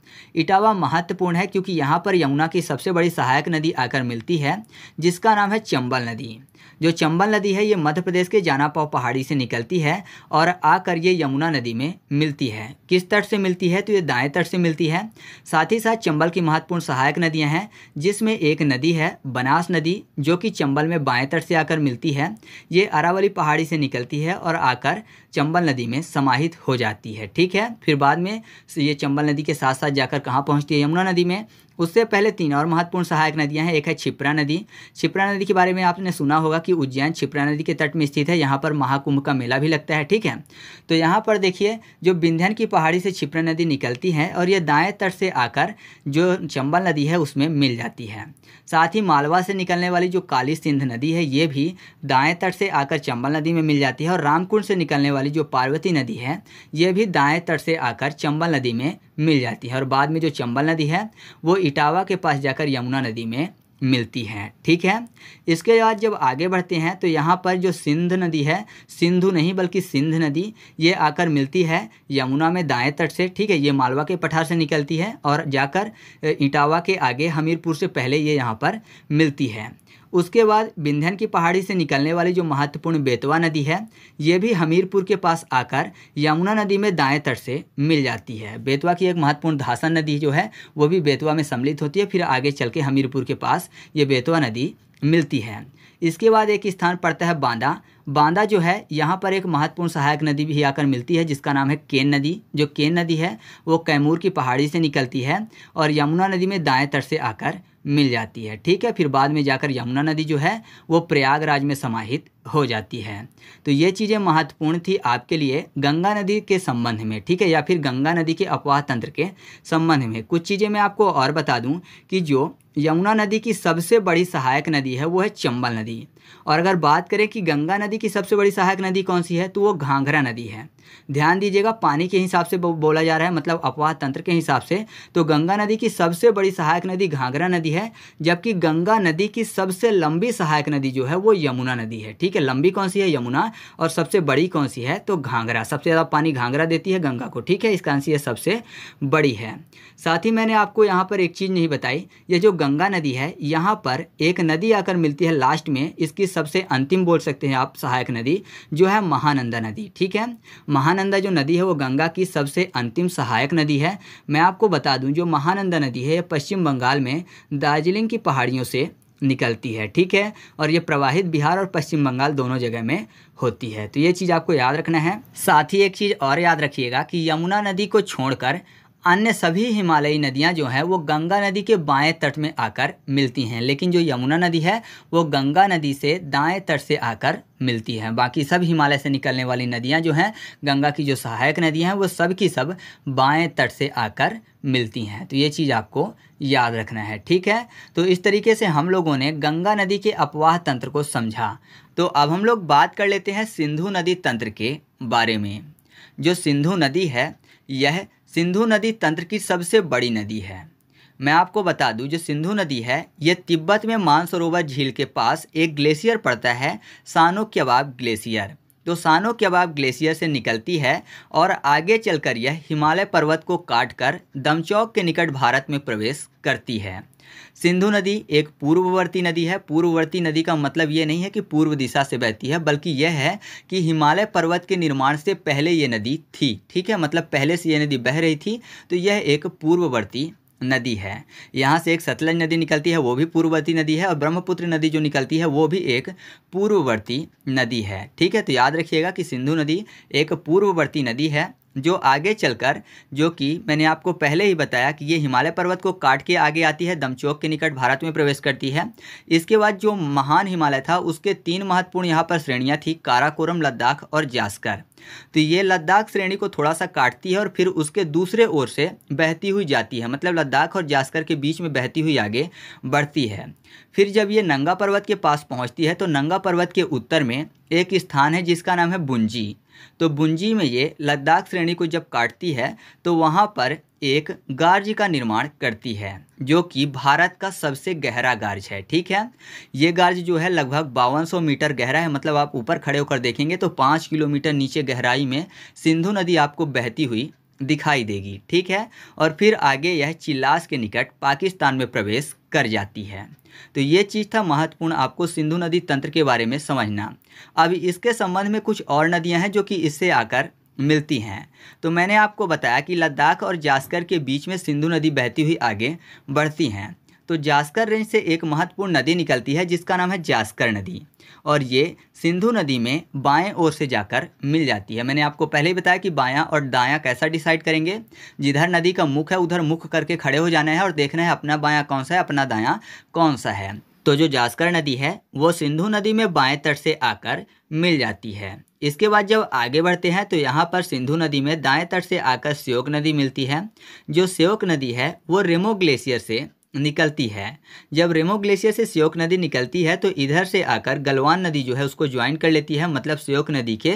इटावा महत्वपूर्ण है क्योंकि यहाँ पर यमुना की सबसे बड़ी सहायक नदी आकर मिलती है जिसका नाम है चंबल नदी जो चंबल नदी है ये मध्य प्रदेश के जानापाव पहाड़ी से निकलती है और आकर ये यमुना नदी में मिलती है किस तट से मिलती है तो ये दाएं तट से मिलती है साथ ही साथ चंबल की महत्वपूर्ण सहायक नदियाँ हैं जिसमें एक नदी है बनास नदी जो कि चंबल में बाएं तट से आकर मिलती है ये अरावली पहाड़ी से निकलती है और आकर चंबल नदी में समाहित हो जाती है ठीक है फिर बाद में ये चंबल नदी के साथ साथ जाकर कहाँ पहुँचती है यमुना नदी में उससे पहले तीन और महत्वपूर्ण सहायक नदियां हैं एक है छिप्रा नदी छिप्रा नदी के बारे में आपने सुना होगा कि उज्जैन छिप्रा नदी के तट में स्थित है यहाँ पर महाकुंभ का मेला भी लगता है ठीक है तो यहाँ पर देखिए जो विंध्यन की पहाड़ी से छिप्रा नदी निकलती है और ये दाएँ तट से आकर जो चंबल नदी है उसमें मिल जाती है साथ ही मालवा से निकलने वाली जो काली सिंध नदी है ये भी दाएँ तट से आकर चंबल नदी में मिल जाती है और रामकुंड से निकलने वाली जो पार्वती नदी है ये भी दाएँ तट से आकर चंबल नदी में मिल जाती है और बाद में जो चंबल नदी है वो इटावा के पास जाकर यमुना नदी में मिलती है ठीक है इसके बाद जब आगे बढ़ते हैं तो यहाँ पर जो सिंध नदी है सिंधु नहीं बल्कि सिंध नदी ये आकर मिलती है यमुना में दाएं तट से ठीक है ये मालवा के पठार से निकलती है और जाकर इटावा के आगे हमीरपुर से पहले ये यहाँ पर मिलती है उसके बाद विंध्यन की पहाड़ी से निकलने वाली जो महत्वपूर्ण बेतवा नदी है ये भी हमीरपुर के पास आकर यमुना नदी में दाएं तट से मिल जाती है बेतवा की एक महत्वपूर्ण धासन नदी जो है वो भी बेतवा में सम्मिलित होती है फिर आगे चल के हमीरपुर के पास ये बेतवा नदी मिलती है इसके बाद एक स्थान पड़ता है बांदा बांदा जो है यहाँ पर एक महत्वपूर्ण सहायक नदी भी आकर मिलती है जिसका नाम है केन नदी जो केन नदी है वो कैमूर की पहाड़ी से निकलती है और यमुना नदी में दाएं तट से आकर मिल जाती है ठीक है फिर बाद में जाकर यमुना नदी जो है वो प्रयागराज में समाहित हो जाती है तो ये चीज़ें महत्वपूर्ण थी आपके लिए गंगा नदी के संबंध में ठीक है या फिर गंगा नदी के अपवाह तंत्र के संबंध में कुछ चीज़ें मैं आपको और बता दूं कि जो यमुना नदी की सबसे बड़ी सहायक नदी है वो है चंबल नदी और अगर बात करें कि गंगा नदी की सबसे बड़ी सहायक नदी कौन सी है तो वो घाघरा नदी है ध्यान दीजिएगा पानी के हिसाब से बोला जा रहा है मतलब अपवाह तंत्र के हिसाब से तो गंगा नदी की सबसे बड़ी सहायक नदी घाघरा नदी है जबकि गंगा नदी की सबसे लंबी सहायक नदी जो है वो यमुना नदी है ठीक है लंबी कौन सी है यमुना और सबसे बड़ी कौन सी है तो घाघरा सबसे ज़्यादा पानी घाघरा देती है गंगा को ठीक है इसका आंसर यह सबसे बड़ी है साथ ही मैंने आपको यहाँ पर एक चीज़ नहीं बताई ये जो गंगा नदी है यहाँ पर एक नदी आकर मिलती है लास्ट में इसकी सबसे अंतिम बोल सकते हैं आप सहायक नदी जो है महानंदा नदी ठीक है महानंदा जो नदी है वो गंगा की सबसे अंतिम सहायक नदी है मैं आपको बता दूं जो महानंदा नदी है पश्चिम बंगाल में दार्जिलिंग की पहाड़ियों से निकलती है ठीक है और ये प्रवाहित बिहार और पश्चिम बंगाल दोनों जगह में होती है तो ये चीज़ आपको याद रखना है साथ ही एक चीज़ और याद रखिएगा कि यमुना नदी को छोड़कर अन्य सभी हिमालयी नदियाँ जो हैं वो गंगा नदी के बाएं तट में आकर मिलती हैं लेकिन जो यमुना नदी है वो गंगा नदी से दाएं तट से आकर मिलती हैं बाकी सब हिमालय से निकलने वाली नदियाँ जो हैं गंगा की जो सहायक नदियाँ हैं वो सब की सब बाएं तट से आकर मिलती हैं तो ये चीज़ आपको याद रखना है ठीक है तो इस तरीके से हम लोगों ने गंगा नदी के अपवाह तंत्र को समझा तो अब हम लोग बात कर लेते हैं सिंधु नदी तंत्र के बारे में जो सिंधु नदी है यह सिंधु नदी तंत्र की सबसे बड़ी नदी है मैं आपको बता दूं जो सिंधु नदी है ये तिब्बत में मानसरोवर झील के पास एक ग्लेशियर पड़ता है सानो कबाब ग्लेशियर जो तो सानो कबाब ग्लेशियर से निकलती है और आगे चलकर यह हिमालय पर्वत को काटकर दमचौक के निकट भारत में प्रवेश करती है सिंधु नदी एक पूर्ववर्ती नदी है पूर्ववर्ती नदी का मतलब ये नहीं है कि पूर्व दिशा से बहती है बल्कि यह है कि हिमालय पर्वत के निर्माण से पहले ये नदी थी ठीक है मतलब पहले से ये नदी बह रही थी तो यह एक पूर्ववर्ती नदी है यहाँ से एक सतलज नदी निकलती है वो भी पूर्ववर्ती नदी है और ब्रह्मपुत्र नदी जो निकलती है वो भी एक पूर्ववर्ती नदी है ठीक है तो याद रखिएगा कि सिंधु नदी एक पूर्ववर्ती नदी है जो आगे चलकर जो कि मैंने आपको पहले ही बताया कि ये हिमालय पर्वत को काट के आगे आती है दमचौक के निकट भारत में प्रवेश करती है इसके बाद जो महान हिमालय था उसके तीन महत्वपूर्ण यहाँ पर श्रेणियाँ थी काराकोरम लद्दाख और जास्कर तो ये लद्दाख श्रेणी को थोड़ा सा काटती है और फिर उसके दूसरे ओर से बहती हुई जाती है मतलब लद्दाख और जास्कर के बीच में बहती हुई आगे बढ़ती है फिर जब ये नंगा पर्वत के पास पहुँचती है तो नंगा पर्वत के उत्तर में एक स्थान है जिसका नाम है बुंजी तो बुंजी में ये लद्दाख श्रेणी को जब काटती है तो वहाँ पर एक गार्ज का निर्माण करती है जो कि भारत का सबसे गहरा गार्ज है ठीक है ये गार्ज जो है लगभग बावन सौ मीटर गहरा है मतलब आप ऊपर खड़े होकर देखेंगे तो पाँच किलोमीटर नीचे गहराई में सिंधु नदी आपको बहती हुई दिखाई देगी ठीक है और फिर आगे यह चिल्लास के निकट पाकिस्तान में प्रवेश कर जाती है तो ये चीज़ था महत्वपूर्ण आपको सिंधु नदी तंत्र के बारे में समझना अब इसके संबंध में कुछ और नदियाँ हैं जो कि इससे आकर मिलती हैं तो मैंने आपको बताया कि लद्दाख और जास्कर के बीच में सिंधु नदी बहती हुई आगे बढ़ती हैं तो जास्कर रेंज से एक महत्वपूर्ण नदी निकलती है जिसका नाम है जास्कर नदी और ये सिंधु नदी में बाएं ओर से जाकर मिल जाती है मैंने आपको पहले ही बताया कि बायां और दायां कैसा डिसाइड करेंगे जिधर नदी का मुख है उधर मुख करके खड़े हो जाना है और देखना है अपना बायां कौन सा है अपना दायां कौन सा है तो जो जास्कर नदी है वो सिंधु नदी में बाएं तट से आकर मिल जाती है इसके बाद जब आगे बढ़ते हैं तो यहाँ पर सिंधु नदी में दाएं तट से आकर स्योक नदी मिलती है जो स्योक नदी है वो रेमो ग्लेशियर से निकलती है जब रेमो ग्लेशियर से श्योक नदी निकलती है तो इधर से आकर गलवान नदी जो है उसको ज्वाइन कर लेती है मतलब श्योक नदी के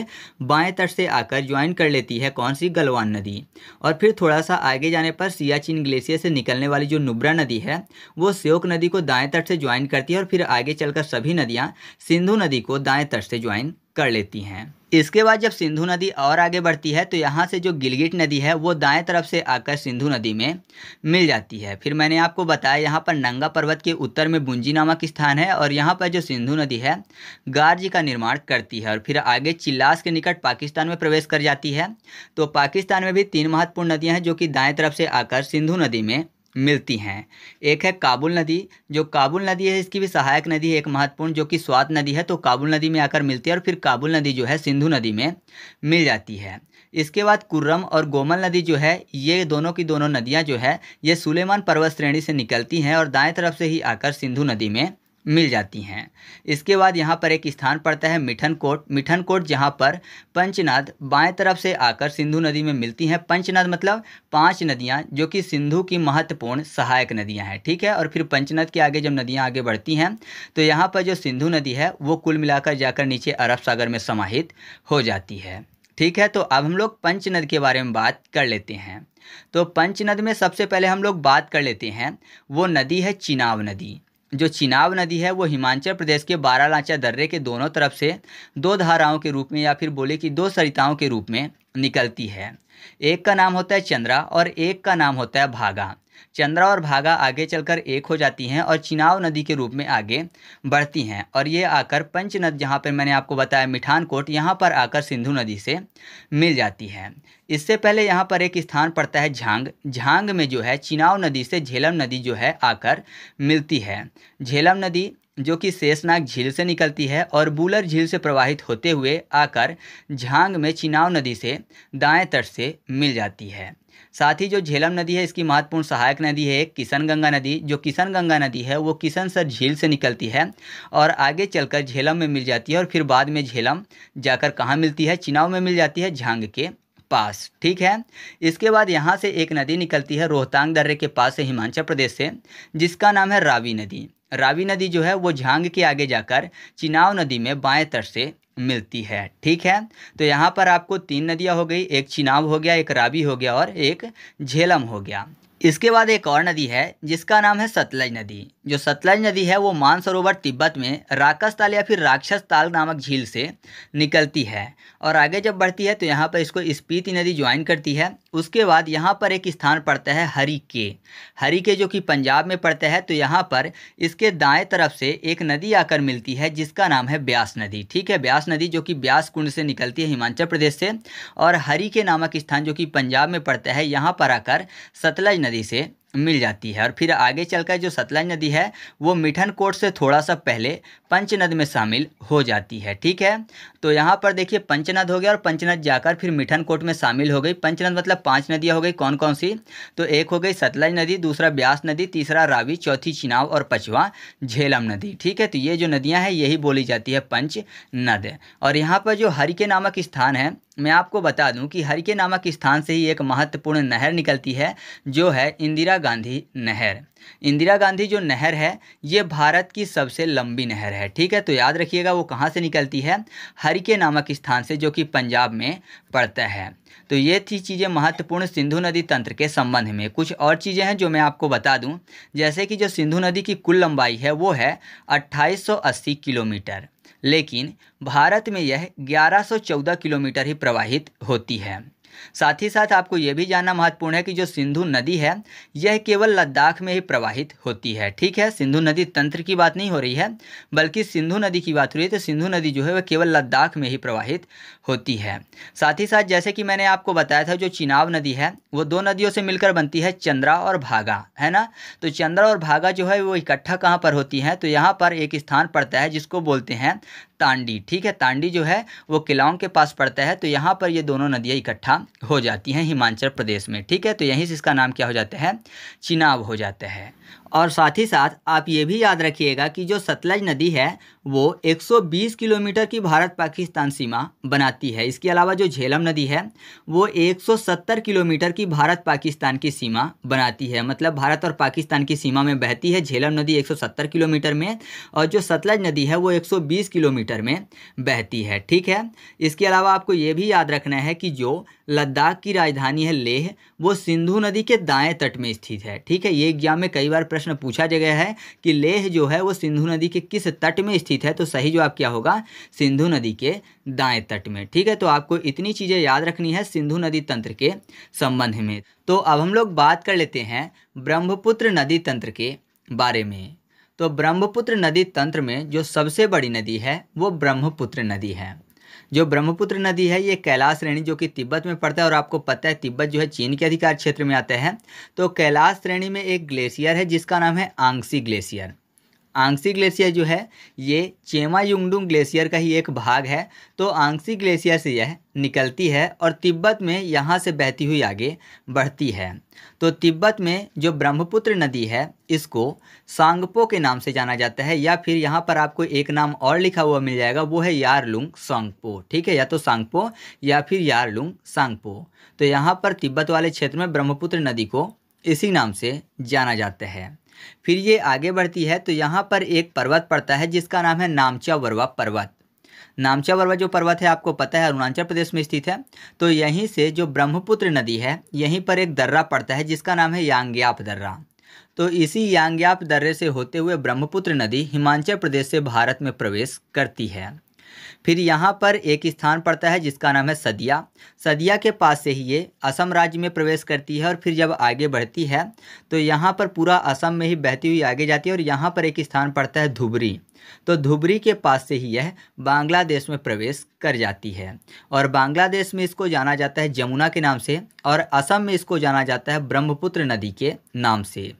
बाएं तट से आकर ज्वाइन कर लेती है कौन सी गलवान नदी और फिर थोड़ा सा आगे जाने पर सियाचिन ग्लेशियर से निकलने वाली जो नुब्रा नदी है वो श्योक नदी को दाएँ तट से ज्वाइन करती है और फिर आगे चलकर सभी नदियाँ सिंधु नदी को दाएँ तट से ज्वाइन कर लेती हैं इसके बाद जब सिंधु नदी और आगे बढ़ती है तो यहाँ से जो गिलगिट नदी है वो दाएं तरफ से आकर सिंधु नदी में मिल जाती है फिर मैंने आपको बताया यहाँ पर नंगा पर्वत के उत्तर में बुंजी नामक स्थान है और यहाँ पर जो सिंधु नदी है गार्ज का निर्माण करती है और फिर आगे चिल्लास के निकट पाकिस्तान में प्रवेश कर जाती है तो पाकिस्तान में भी तीन महत्वपूर्ण नदियाँ हैं जो कि दाएँ तरफ से आकर सिंधु नदी में मिलती हैं एक है काबुल नदी जो काबुल नदी है इसकी भी सहायक नदी है एक महत्वपूर्ण जो कि स्वात नदी है तो काबुल नदी में आकर मिलती है और फिर काबुल नदी जो है सिंधु नदी में मिल जाती है इसके बाद कुर्रम और गोमल नदी जो है ये दोनों की दोनों नदियाँ जो है ये सुलेमान पर्वत श्रेणी से निकलती हैं और दाएँ तरफ से ही आकर सिंधु नदी में मिल जाती हैं इसके बाद यहाँ पर एक स्थान पड़ता है मिठन कोट मिठन कोट जहाँ पर पंचनाद बाएं तरफ से आकर सिंधु नदी में मिलती हैं पंचनाद मतलब पांच नदियाँ जो कि सिंधु की महत्वपूर्ण सहायक नदियाँ हैं ठीक है और फिर पंचनाद के आगे जब नदियाँ आगे बढ़ती हैं तो यहाँ पर जो सिंधु नदी है वो कुल मिलाकर जाकर नीचे अरब सागर में समाहित हो जाती है ठीक है तो अब हम लोग पंचनद के बारे में बात कर लेते हैं तो पंचनद में सबसे पहले हम लोग बात कर लेते हैं वो नदी है चिनाव नदी जो चिनाब नदी है वो हिमाचल प्रदेश के बारा लांचा दर्रे के दोनों तरफ से दो धाराओं के रूप में या फिर बोले कि दो सरिताओं के रूप में निकलती है एक का नाम होता है चंद्रा और एक का नाम होता है भागा चंद्रा और भागा आगे चलकर एक हो जाती हैं और चिनाव नदी के रूप में आगे बढ़ती हैं और ये आकर पंच नद जहाँ पर मैंने आपको बताया मिठानकोट यहाँ पर आकर सिंधु नदी से मिल जाती है इससे पहले यहाँ पर एक स्थान पड़ता है झांग झांग में जो है चिनाव नदी से झेलम नदी जो है आकर मिलती है झेलम नदी जो कि शेषनाग झील से निकलती है और बूलर झील से प्रवाहित होते हुए आकर झांग में चिनाव नदी से दाएं तट से मिल जाती है साथ ही जो झेलम नदी है इसकी महत्वपूर्ण सहायक नदी है किशन गंगा नदी जो किशन गंगा नदी है वो किशन सर झील से निकलती है और आगे चलकर झेलम में मिल जाती है और फिर बाद में झेलम जाकर कहाँ मिलती है चिनाव में मिल जाती है झांग के पास ठीक है इसके बाद यहाँ से एक नदी निकलती है रोहतांग दर्रे के पास से हिमाचल प्रदेश से जिसका नाम है रावी नदी रावी नदी जो है वो झांग के आगे जाकर चिनाव नदी में बाएं तट से मिलती है ठीक है तो यहाँ पर आपको तीन नदियाँ हो गई एक चिनाव हो गया एक रावी हो गया और एक झेलम हो गया इसके बाद एक और नदी है जिसका नाम है सतलज नदी जो सतलज नदी है वो मानसरोवर तिब्बत में राकस ताल या फिर राक्षस ताल नामक झील से निकलती है और आगे जब बढ़ती है तो यहाँ पर इसको स्पीति नदी ज्वाइन करती है उसके बाद यहाँ पर एक स्थान पड़ता है हरी के हरी के जो कि पंजाब में पड़ता है तो यहाँ पर इसके दाएं तरफ से एक नदी आकर मिलती है जिसका नाम है ब्यास नदी ठीक है ब्यास नदी जो कि ब्यास कुंड से निकलती है हिमाचल प्रदेश से और हरी के नामक स्थान जो कि पंजाब में पड़ता है यहाँ पर आकर सतलज नदी से मिल जाती है और फिर आगे चलकर जो सतलज नदी है वो मिठन कोट से थोड़ा सा पहले पंचनद में शामिल हो जाती है ठीक है तो यहाँ पर देखिए पंचनद हो गया और पंचनद जाकर फिर मिठन कोट में शामिल हो गई पंचनद मतलब पांच नदियाँ हो गई कौन कौन सी तो एक हो गई सतलज नदी दूसरा ब्यास नदी तीसरा रावी चौथी चिनाव और पचवा झेलम नदी ठीक है तो ये जो नदियाँ हैं यही बोली जाती है पंचनद और यहाँ पर जो हरि के नामक स्थान है मैं आपको बता दूं कि हरिके नामक स्थान से ही एक महत्वपूर्ण नहर निकलती है जो है इंदिरा गांधी नहर इंदिरा गांधी जो नहर है ये भारत की सबसे लंबी नहर है ठीक है तो याद रखिएगा वो कहाँ से निकलती है हरिके नामक स्थान से जो कि पंजाब में पड़ता है तो ये थी चीज़ें महत्वपूर्ण सिंधु नदी तंत्र के संबंध में कुछ और चीज़ें हैं जो मैं आपको बता दूँ जैसे कि जो सिंधु नदी की कुल लंबाई है वो है अट्ठाईस किलोमीटर लेकिन भारत में यह 1114 किलोमीटर ही प्रवाहित होती है साथ ही साथ आपको यह भी जानना महत्वपूर्ण है कि जो सिंधु नदी है यह केवल लद्दाख में ही प्रवाहित होती है ठीक है सिंधु नदी तंत्र की बात नहीं हो रही है बल्कि सिंधु नदी की बात हो रही है तो सिंधु नदी जो है वह केवल लद्दाख में ही प्रवाहित होती है साथ ही साथ जैसे कि मैंने आपको बताया था जो चिनाव नदी है वो दो नदियों से मिलकर बनती है चंद्रा और भागा है ना तो चंद्रा और भागा जो है वो इकट्ठा कहाँ पर होती है तो यहाँ पर एक स्थान पड़ता है जिसको बोलते हैं तांडी ठीक है तांडी जो है वो किलाओं के पास पड़ता है तो यहाँ पर ये दोनों नदियाँ इकट्ठा हो जाती हैं हिमाचल प्रदेश में ठीक है तो यहीं से इसका नाम क्या हो जाता है चिनाब हो जाता है और साथ ही साथ आप ये भी याद रखिएगा कि जो सतलज नदी है वो 120 किलोमीटर की भारत पाकिस्तान सीमा बनाती है इसके अलावा जो झेलम नदी है वो 170 किलोमीटर की भारत पाकिस्तान की सीमा बनाती है मतलब भारत और पाकिस्तान की सीमा में बहती है झेलम नदी 170 किलोमीटर में और जो सतलज नदी है वो 120 किलोमीटर में बहती है ठीक है इसके अलावा आपको ये भी याद रखना है कि जो लद्दाख की राजधानी है लेह वो सिंधु नदी के दाएं तट में स्थित है ठीक है ये एग्जाम में कई बार प्रश्न पूछा गया है कि लेह जो है वो सिंधु नदी के किस तट में स्थित है तो सही जवाब क्या होगा सिंधु नदी के दाएं तट में ठीक है तो आपको इतनी चीज़ें याद रखनी है सिंधु नदी तंत्र के संबंध में तो अब हम लोग बात कर लेते हैं ब्रह्मपुत्र नदी तंत्र के बारे में तो ब्रह्मपुत्र नदी तंत्र में जो सबसे बड़ी नदी है वो ब्रह्मपुत्र नदी है जो ब्रह्मपुत्र नदी है ये कैलाश श्रेणी जो कि तिब्बत में पड़ता है और आपको पता है तिब्बत जो है चीन के अधिकार क्षेत्र में आता है तो कैलाश श्रेणी में एक ग्लेशियर है जिसका नाम है आंगसी ग्लेशियर आंगसी ग्लेशियर जो है ये चेमायुंगडुंग ग्लेशियर का ही एक भाग है तो आंगसी ग्लेशियर से यह निकलती है और तिब्बत में यहाँ से बहती हुई आगे बढ़ती है तो तिब्बत में जो ब्रह्मपुत्र नदी है इसको सांगपो के नाम से जाना जाता है या फिर यहाँ पर आपको एक नाम और लिखा हुआ मिल जाएगा वो है यारलुंग सांगपो ठीक है या तो सांगपो या फिर यारलुंग सांगपो तो यहाँ पर तिब्बत वाले क्षेत्र में ब्रह्मपुत्र नदी को इसी नाम से जाना जाता है फिर ये आगे बढ़ती है तो यहाँ पर एक पर्वत पड़ता है जिसका नाम है नामचा वरवा पर्वत नामचा वर्वा जो पर्वत है आपको पता है अरुणाचल प्रदेश में स्थित है तो यहीं से जो ब्रह्मपुत्र नदी है यहीं पर एक दर्रा पड़ता है जिसका नाम है यांग्याप दर्रा तो इसी यांग्याप दर्रे से होते हुए ब्रह्मपुत्र नदी हिमाचल प्रदेश से भारत में प्रवेश करती है फिर यहाँ पर एक स्थान पड़ता है जिसका नाम है सदिया सदिया के पास से ही ये असम राज्य में प्रवेश करती है और फिर जब आगे बढ़ती है तो यहाँ पर पूरा असम में ही बहती हुई आगे जाती है और यहाँ पर एक स्थान पड़ता है धुबरी तो धुबरी के पास से ही यह बांग्लादेश में प्रवेश कर जाती है और बांग्लादेश में इसको जाना जाता है जमुना के नाम से और असम में इसको जाना जाता है ब्रह्मपुत्र नदी के नाम से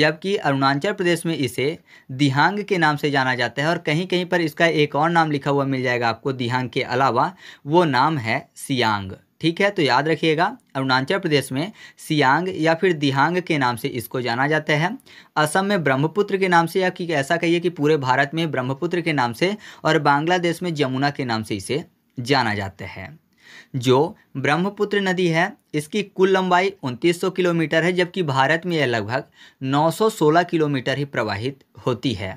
जबकि अरुणाचल प्रदेश में इसे दिहांग के नाम से जाना जाता है और कहीं कहीं पर इसका एक और नाम लिखा हुआ मिल जाएगा आपको दिहांग के अलावा वो नाम है सियांग ठीक है तो याद रखिएगा अरुणाचल प्रदेश में सियांग या फिर दिहांग के नाम से इसको जाना जाता है असम में ब्रह्मपुत्र के नाम से या कि ऐसा कहिए कि पूरे भारत में ब्रह्मपुत्र के नाम से और बांग्लादेश में जमुना के नाम से इसे जाना जाता है जो ब्रह्मपुत्र नदी है इसकी कुल लंबाई उनतीस किलोमीटर है जबकि भारत में यह लगभग 916 किलोमीटर ही प्रवाहित होती है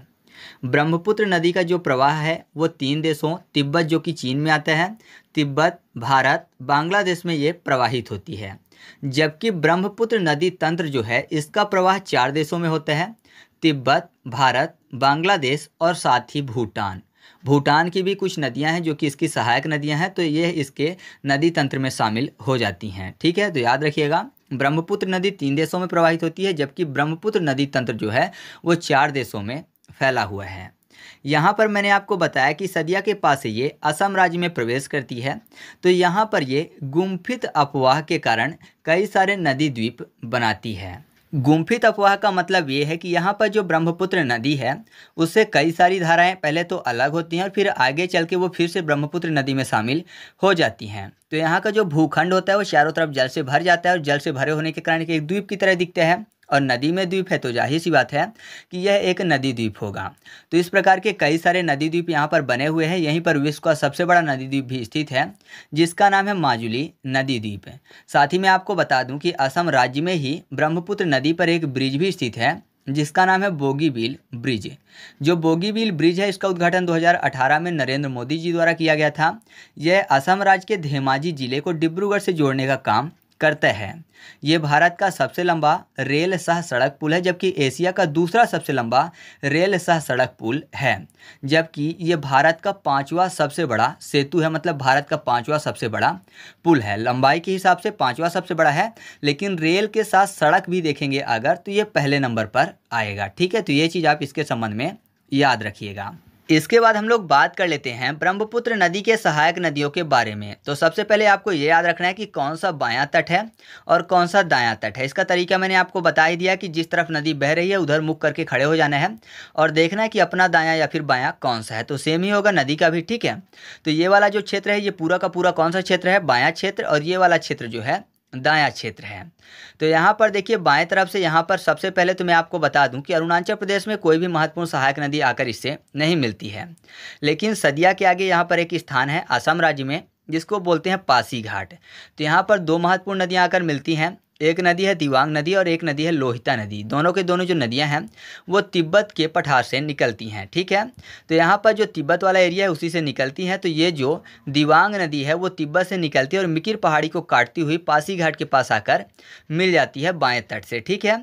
ब्रह्मपुत्र नदी का जो प्रवाह है वो तीन देशों तिब्बत जो कि चीन में आता है तिब्बत भारत बांग्लादेश में ये प्रवाहित होती है जबकि ब्रह्मपुत्र नदी तंत्र जो है इसका प्रवाह चार देशों में होता है तिब्बत भारत बांग्लादेश और साथ ही भूटान भूटान की भी कुछ नदियाँ हैं जो कि इसकी सहायक नदियाँ हैं तो ये इसके नदी तंत्र में शामिल हो जाती हैं ठीक है तो याद रखिएगा ब्रह्मपुत्र नदी तीन देशों में प्रवाहित होती है जबकि ब्रह्मपुत्र नदी तंत्र जो है वो चार देशों में फैला हुआ है यहाँ पर मैंने आपको बताया कि सदिया के पास ये असम राज्य में प्रवेश करती है तो यहाँ पर ये गुम्फित अफवाह के कारण कई सारे नदी द्वीप बनाती है गुम्फित अफवाह का मतलब ये है कि यहाँ पर जो ब्रह्मपुत्र नदी है उससे कई सारी धाराएं पहले तो अलग होती हैं और फिर आगे चल के वो फिर से ब्रह्मपुत्र नदी में शामिल हो जाती हैं तो यहाँ का जो भूखंड होता है वो चारों तरफ जल से भर जाता है और जल से भरे होने के कारण एक द्वीप की तरह दिखते हैं और नदी में द्वीप है तो जाहिर सी बात है कि यह एक नदी द्वीप होगा तो इस प्रकार के कई सारे नदी द्वीप यहाँ पर बने हुए हैं यहीं पर विश्व का सबसे बड़ा नदी द्वीप भी स्थित है जिसका नाम है माजुली नदी द्वीप साथ ही मैं आपको बता दूँ कि असम राज्य में ही ब्रह्मपुत्र नदी पर एक ब्रिज भी स्थित है जिसका नाम है बोगीबील ब्रिज जो बोगीबील ब्रिज है इसका उद्घाटन 2018 में नरेंद्र मोदी जी द्वारा किया गया था यह असम राज्य के धेमाजी जिले को डिब्रूगढ़ से जोड़ने का काम करते हैं ये भारत का सबसे लंबा रेल सह सड़क पुल है जबकि एशिया का दूसरा सबसे लंबा रेल सह सड़क पुल है जबकि ये भारत का पांचवा सबसे बड़ा सेतु है मतलब भारत का पांचवा सबसे बड़ा पुल है लंबाई के हिसाब से पांचवा सबसे बड़ा है लेकिन रेल के साथ सड़क भी देखेंगे अगर तो ये पहले नंबर पर आएगा ठीक है तो ये चीज़ आप इसके संबंध में याद रखिएगा इसके बाद हम लोग बात कर लेते हैं ब्रह्मपुत्र नदी के सहायक नदियों के बारे में तो सबसे पहले आपको ये याद रखना है कि कौन सा बायां तट है और कौन सा दायां तट है इसका तरीका मैंने आपको बता ही दिया कि जिस तरफ नदी बह रही है उधर मुख करके खड़े हो जाना है और देखना है कि अपना दायां या फिर बायां कौन सा है तो सेम ही होगा नदी का भी ठीक है तो ये वाला जो क्षेत्र है ये पूरा का पूरा कौन सा क्षेत्र है बायाँ क्षेत्र और ये वाला क्षेत्र जो है दाया क्षेत्र है तो यहाँ पर देखिए बाएं तरफ से यहाँ पर सबसे पहले तो मैं आपको बता दूं कि अरुणाचल प्रदेश में कोई भी महत्वपूर्ण सहायक नदी आकर इससे नहीं मिलती है लेकिन सदिया के आगे यहाँ पर एक स्थान है असम राज्य में जिसको बोलते हैं पासी घाट तो यहाँ पर दो महत्वपूर्ण नदियाँ आकर मिलती हैं एक नदी है दिवांग नदी और एक नदी है लोहिता नदी दोनों के दोनों जो नदियां हैं वो तिब्बत के पठार से निकलती हैं ठीक है तो यहाँ पर जो तिब्बत वाला एरिया है उसी से निकलती हैं तो ये जो दिवांग नदी है वो तिब्बत से निकलती है और मिकिर पहाड़ी को काटती हुई पासीघाट के पास आकर मिल जाती है बाएँ तट से ठीक है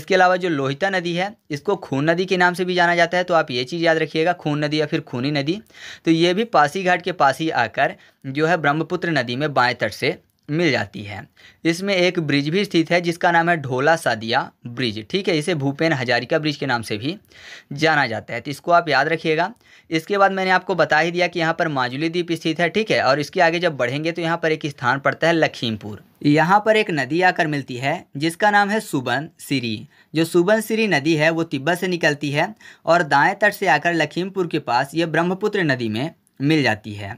इसके अलावा जो लोहिता नदी है इसको खून नदी के नाम से भी जाना जाता है तो आप ये चीज़ याद रखिएगा खून नदी या फिर खूनी नदी तो ये भी पासीघाट के पास ही आकर जो है ब्रह्मपुत्र नदी में बाएँ तट से मिल जाती है इसमें एक ब्रिज भी स्थित है जिसका नाम है ढोला सादिया ब्रिज ठीक है इसे भूपेन हजारिका ब्रिज के नाम से भी जाना जाता है तो इसको आप याद रखिएगा इसके बाद मैंने आपको बता ही दिया कि यहाँ पर माजुली द्वीप स्थित है ठीक है और इसके आगे जब बढ़ेंगे तो यहाँ पर एक स्थान पड़ता है लखीमपुर यहाँ पर एक नदी आकर मिलती है जिसका नाम है सुबन सिरी जो सुबन सिरी नदी है वो तिब्बत से निकलती है और दाएँ तट से आकर लखीमपुर के पास ये ब्रह्मपुत्र नदी में मिल जाती है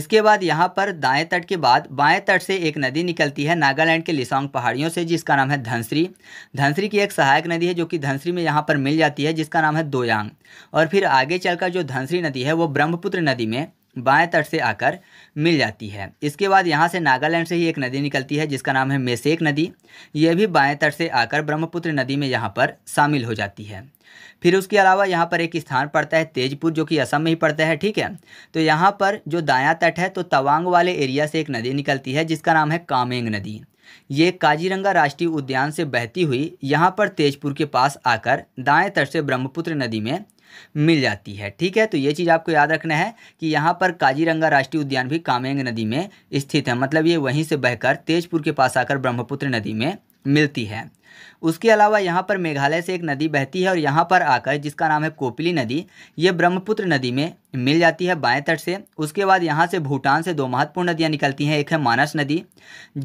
इसके बाद यहाँ पर दाएं तट के बाद बाएं तट से एक नदी निकलती है नागालैंड के लिसोंग पहाड़ियों से जिसका नाम है धनसरी धनसरी की एक सहायक नदी है जो कि धनसरी में यहाँ पर मिल जाती है जिसका नाम है दोयांग और फिर आगे चलकर जो धनसरी नदी है वो ब्रह्मपुत्र नदी में बाएं तट से आकर मिल जाती है इसके बाद यहाँ से नागालैंड से ही एक नदी निकलती है जिसका नाम है मेसेक नदी यह भी बाएं तट से आकर ब्रह्मपुत्र नदी में यहाँ पर शामिल हो जाती है फिर उसके अलावा यहाँ पर एक स्थान पड़ता है तेजपुर जो कि असम में ही पड़ता है ठीक है तो यहाँ पर जो दायां तट है तो तवांग वाले एरिया से एक नदी निकलती है जिसका नाम है कामेंग नदी ये काजीरंगा राष्ट्रीय उद्यान से बहती हुई यहाँ पर तेजपुर के पास आकर दाएँ तट से ब्रह्मपुत्र नदी में मिल जाती है ठीक है तो ये चीज़ आपको याद रखना है कि यहाँ पर काजीरंगा राष्ट्रीय उद्यान भी कामेंग नदी में स्थित है मतलब ये वहीं से बहकर तेजपुर के पास आकर ब्रह्मपुत्र नदी में मिलती है उसके अलावा यहाँ पर मेघालय से एक नदी बहती है और यहाँ पर आकर जिसका नाम है कोपली नदी ये ब्रह्मपुत्र नदी में मिल जाती है बाएं तट से उसके बाद यहाँ से भूटान से दो महत्वपूर्ण नदियाँ निकलती हैं एक है मानस नदी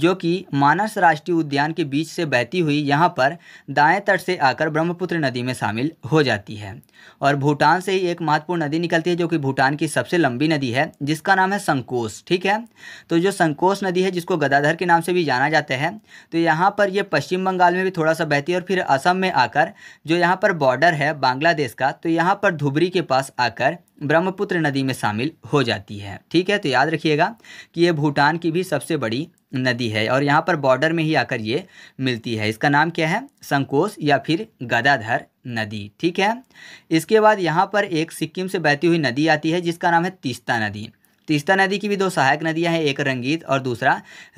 जो कि मानस राष्ट्रीय उद्यान के बीच से बहती हुई यहाँ पर दाएं तट से आकर ब्रह्मपुत्र नदी में शामिल हो जाती है और भूटान से ही एक महत्वपूर्ण नदी निकलती है जो कि भूटान की सबसे लंबी नदी है जिसका नाम है संकोस ठीक है तो जो संकोस नदी है जिसको गदाधर के नाम से भी जाना जाता है तो यहाँ पर यह पश्चिम बंगाल में भी थोड़ा सा बहती है और फिर असम में आकर जो यहाँ पर बॉर्डर है बांग्लादेश का तो यहाँ पर धुबरी के पास आकर ब्रह्मपुत्र नदी में शामिल हो जाती है ठीक है तो याद रखिएगा कि ये भूटान की भी सबसे बड़ी नदी है और यहाँ पर बॉर्डर में ही आकर ये मिलती है इसका नाम क्या है संकोश या फिर गदाधर नदी ठीक है इसके बाद यहाँ पर एक सिक्किम से बहती हुई नदी आती है जिसका नाम है तीस्ता नदी तीस्ता नदी की भी दो सहायक नदियां हैं एक रंगीत और दूसरा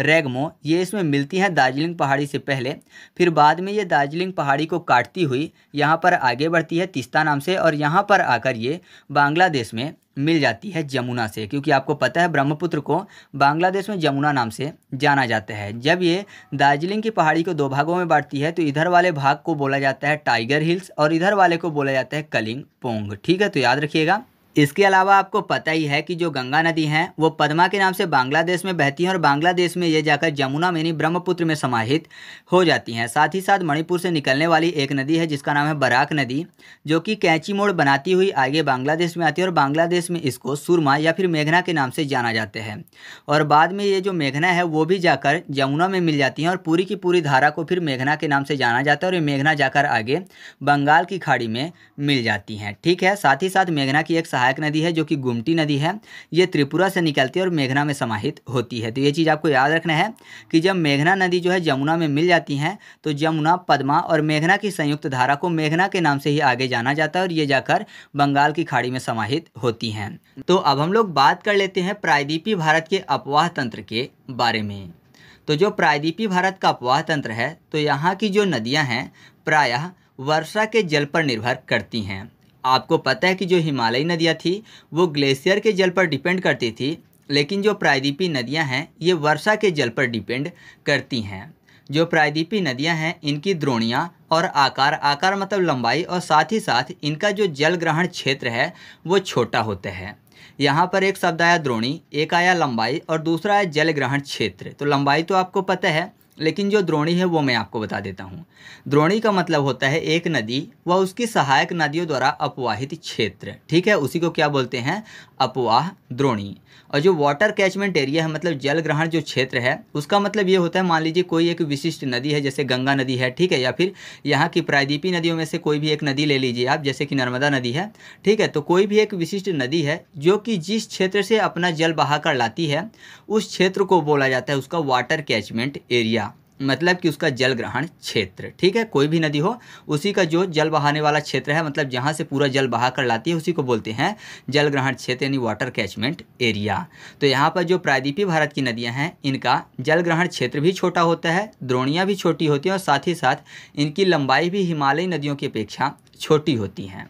रेगमो ये इसमें मिलती हैं दार्जिलिंग पहाड़ी से पहले फिर बाद में ये दार्जिलिंग पहाड़ी को काटती हुई यहाँ पर आगे बढ़ती है तीस्ता नाम से और यहाँ पर आकर ये बांग्लादेश में मिल जाती है जमुना से क्योंकि आपको पता है ब्रह्मपुत्र को बांग्लादेश में जमुना नाम से जाना जाता है जब ये दार्जिलिंग की पहाड़ी को दो भागों में बांटती है तो इधर वाले भाग को बोला जाता है टाइगर हिल्स और इधर वाले को बोला जाता है कलिंग पोंग ठीक है तो याद रखिएगा इसके अलावा आपको पता ही है कि जो गंगा नदी हैं वो पद्मा के नाम से बांग्लादेश में बहती हैं और बांग्लादेश में ये जाकर जमुना में नहीं ब्रह्मपुत्र में समाहित हो जाती हैं साथ ही साथ मणिपुर से निकलने वाली एक नदी है जिसका नाम है बराक नदी जो कि कैंची मोड़ बनाती हुई आगे बांग्लादेश में आती है और बांग्लादेश में इसको सुरमा या फिर मेघना के नाम से जाना जाते हैं और बाद में ये जो मेघना है वो भी जाकर जमुना में मिल जाती हैं और पूरी की पूरी धारा को फिर मेघना के नाम से जाना जाता है और ये मेघना जाकर आगे बंगाल की खाड़ी में मिल जाती हैं ठीक है साथ ही साथ मेघना की एक सहायक नदी है जो कि गुमटी नदी है ये त्रिपुरा से निकलती है और मेघना में समाहित होती है तो ये चीज़ आपको याद रखना है कि जब मेघना नदी जो है जमुना में मिल जाती हैं तो जमुना पदमा और मेघना की संयुक्त धारा को मेघना के नाम से ही आगे जाना जाता है और ये जाकर बंगाल की खाड़ी में समाहित होती हैं तो अब हम लोग बात कर लेते हैं प्रायदीपी भारत के अपवाह तंत्र के बारे में तो जो प्रायदीपी भारत का अपवाह तंत्र है तो यहाँ की जो नदियाँ हैं प्रायः वर्षा के जल पर निर्भर करती हैं आपको पता है कि जो हिमालयी नदियाँ थी वो ग्लेशियर के जल पर डिपेंड करती थी लेकिन जो प्रायद्वीपी नदियाँ हैं ये वर्षा के जल पर डिपेंड करती हैं जो प्रायद्वीपी नदियाँ हैं इनकी द्रोणियाँ और आकार आकार मतलब लंबाई और साथ ही साथ इनका जो जल ग्रहण क्षेत्र है वो छोटा होता है यहाँ पर एक शब्द आया द्रोणी एक आया लंबाई और दूसरा आया जल ग्रहण क्षेत्र तो लंबाई तो आपको पता है लेकिन जो द्रोणी है वो मैं आपको बता देता हूँ द्रोणी का मतलब होता है एक नदी व उसकी सहायक नदियों द्वारा अपवाहित क्षेत्र ठीक है उसी को क्या बोलते हैं अपवाह द्रोणी और जो वाटर कैचमेंट एरिया है मतलब जल ग्रहण जो क्षेत्र है उसका मतलब ये होता है मान लीजिए कोई एक विशिष्ट नदी है जैसे गंगा नदी है ठीक है या फिर यहाँ की प्रायद्वीपी नदियों में से कोई भी एक नदी ले लीजिए आप जैसे कि नर्मदा नदी है ठीक है तो कोई भी एक विशिष्ट नदी है जो कि जिस क्षेत्र से अपना जल बहा कर लाती है उस क्षेत्र को बोला जाता है उसका वाटर कैचमेंट एरिया मतलब कि उसका जल ग्रहण क्षेत्र ठीक है कोई भी नदी हो उसी का जो जल बहाने वाला क्षेत्र है मतलब जहाँ से पूरा जल बहा कर लाती है उसी को बोलते हैं जल ग्रहण क्षेत्र यानी वाटर कैचमेंट एरिया तो यहाँ पर जो प्रायद्वीपी भारत की नदियाँ हैं इनका जल ग्रहण क्षेत्र भी छोटा होता है द्रोणियाँ भी छोटी होती हैं और साथ ही साथ इनकी लंबाई भी हिमालयी नदियों की अपेक्षा छोटी होती हैं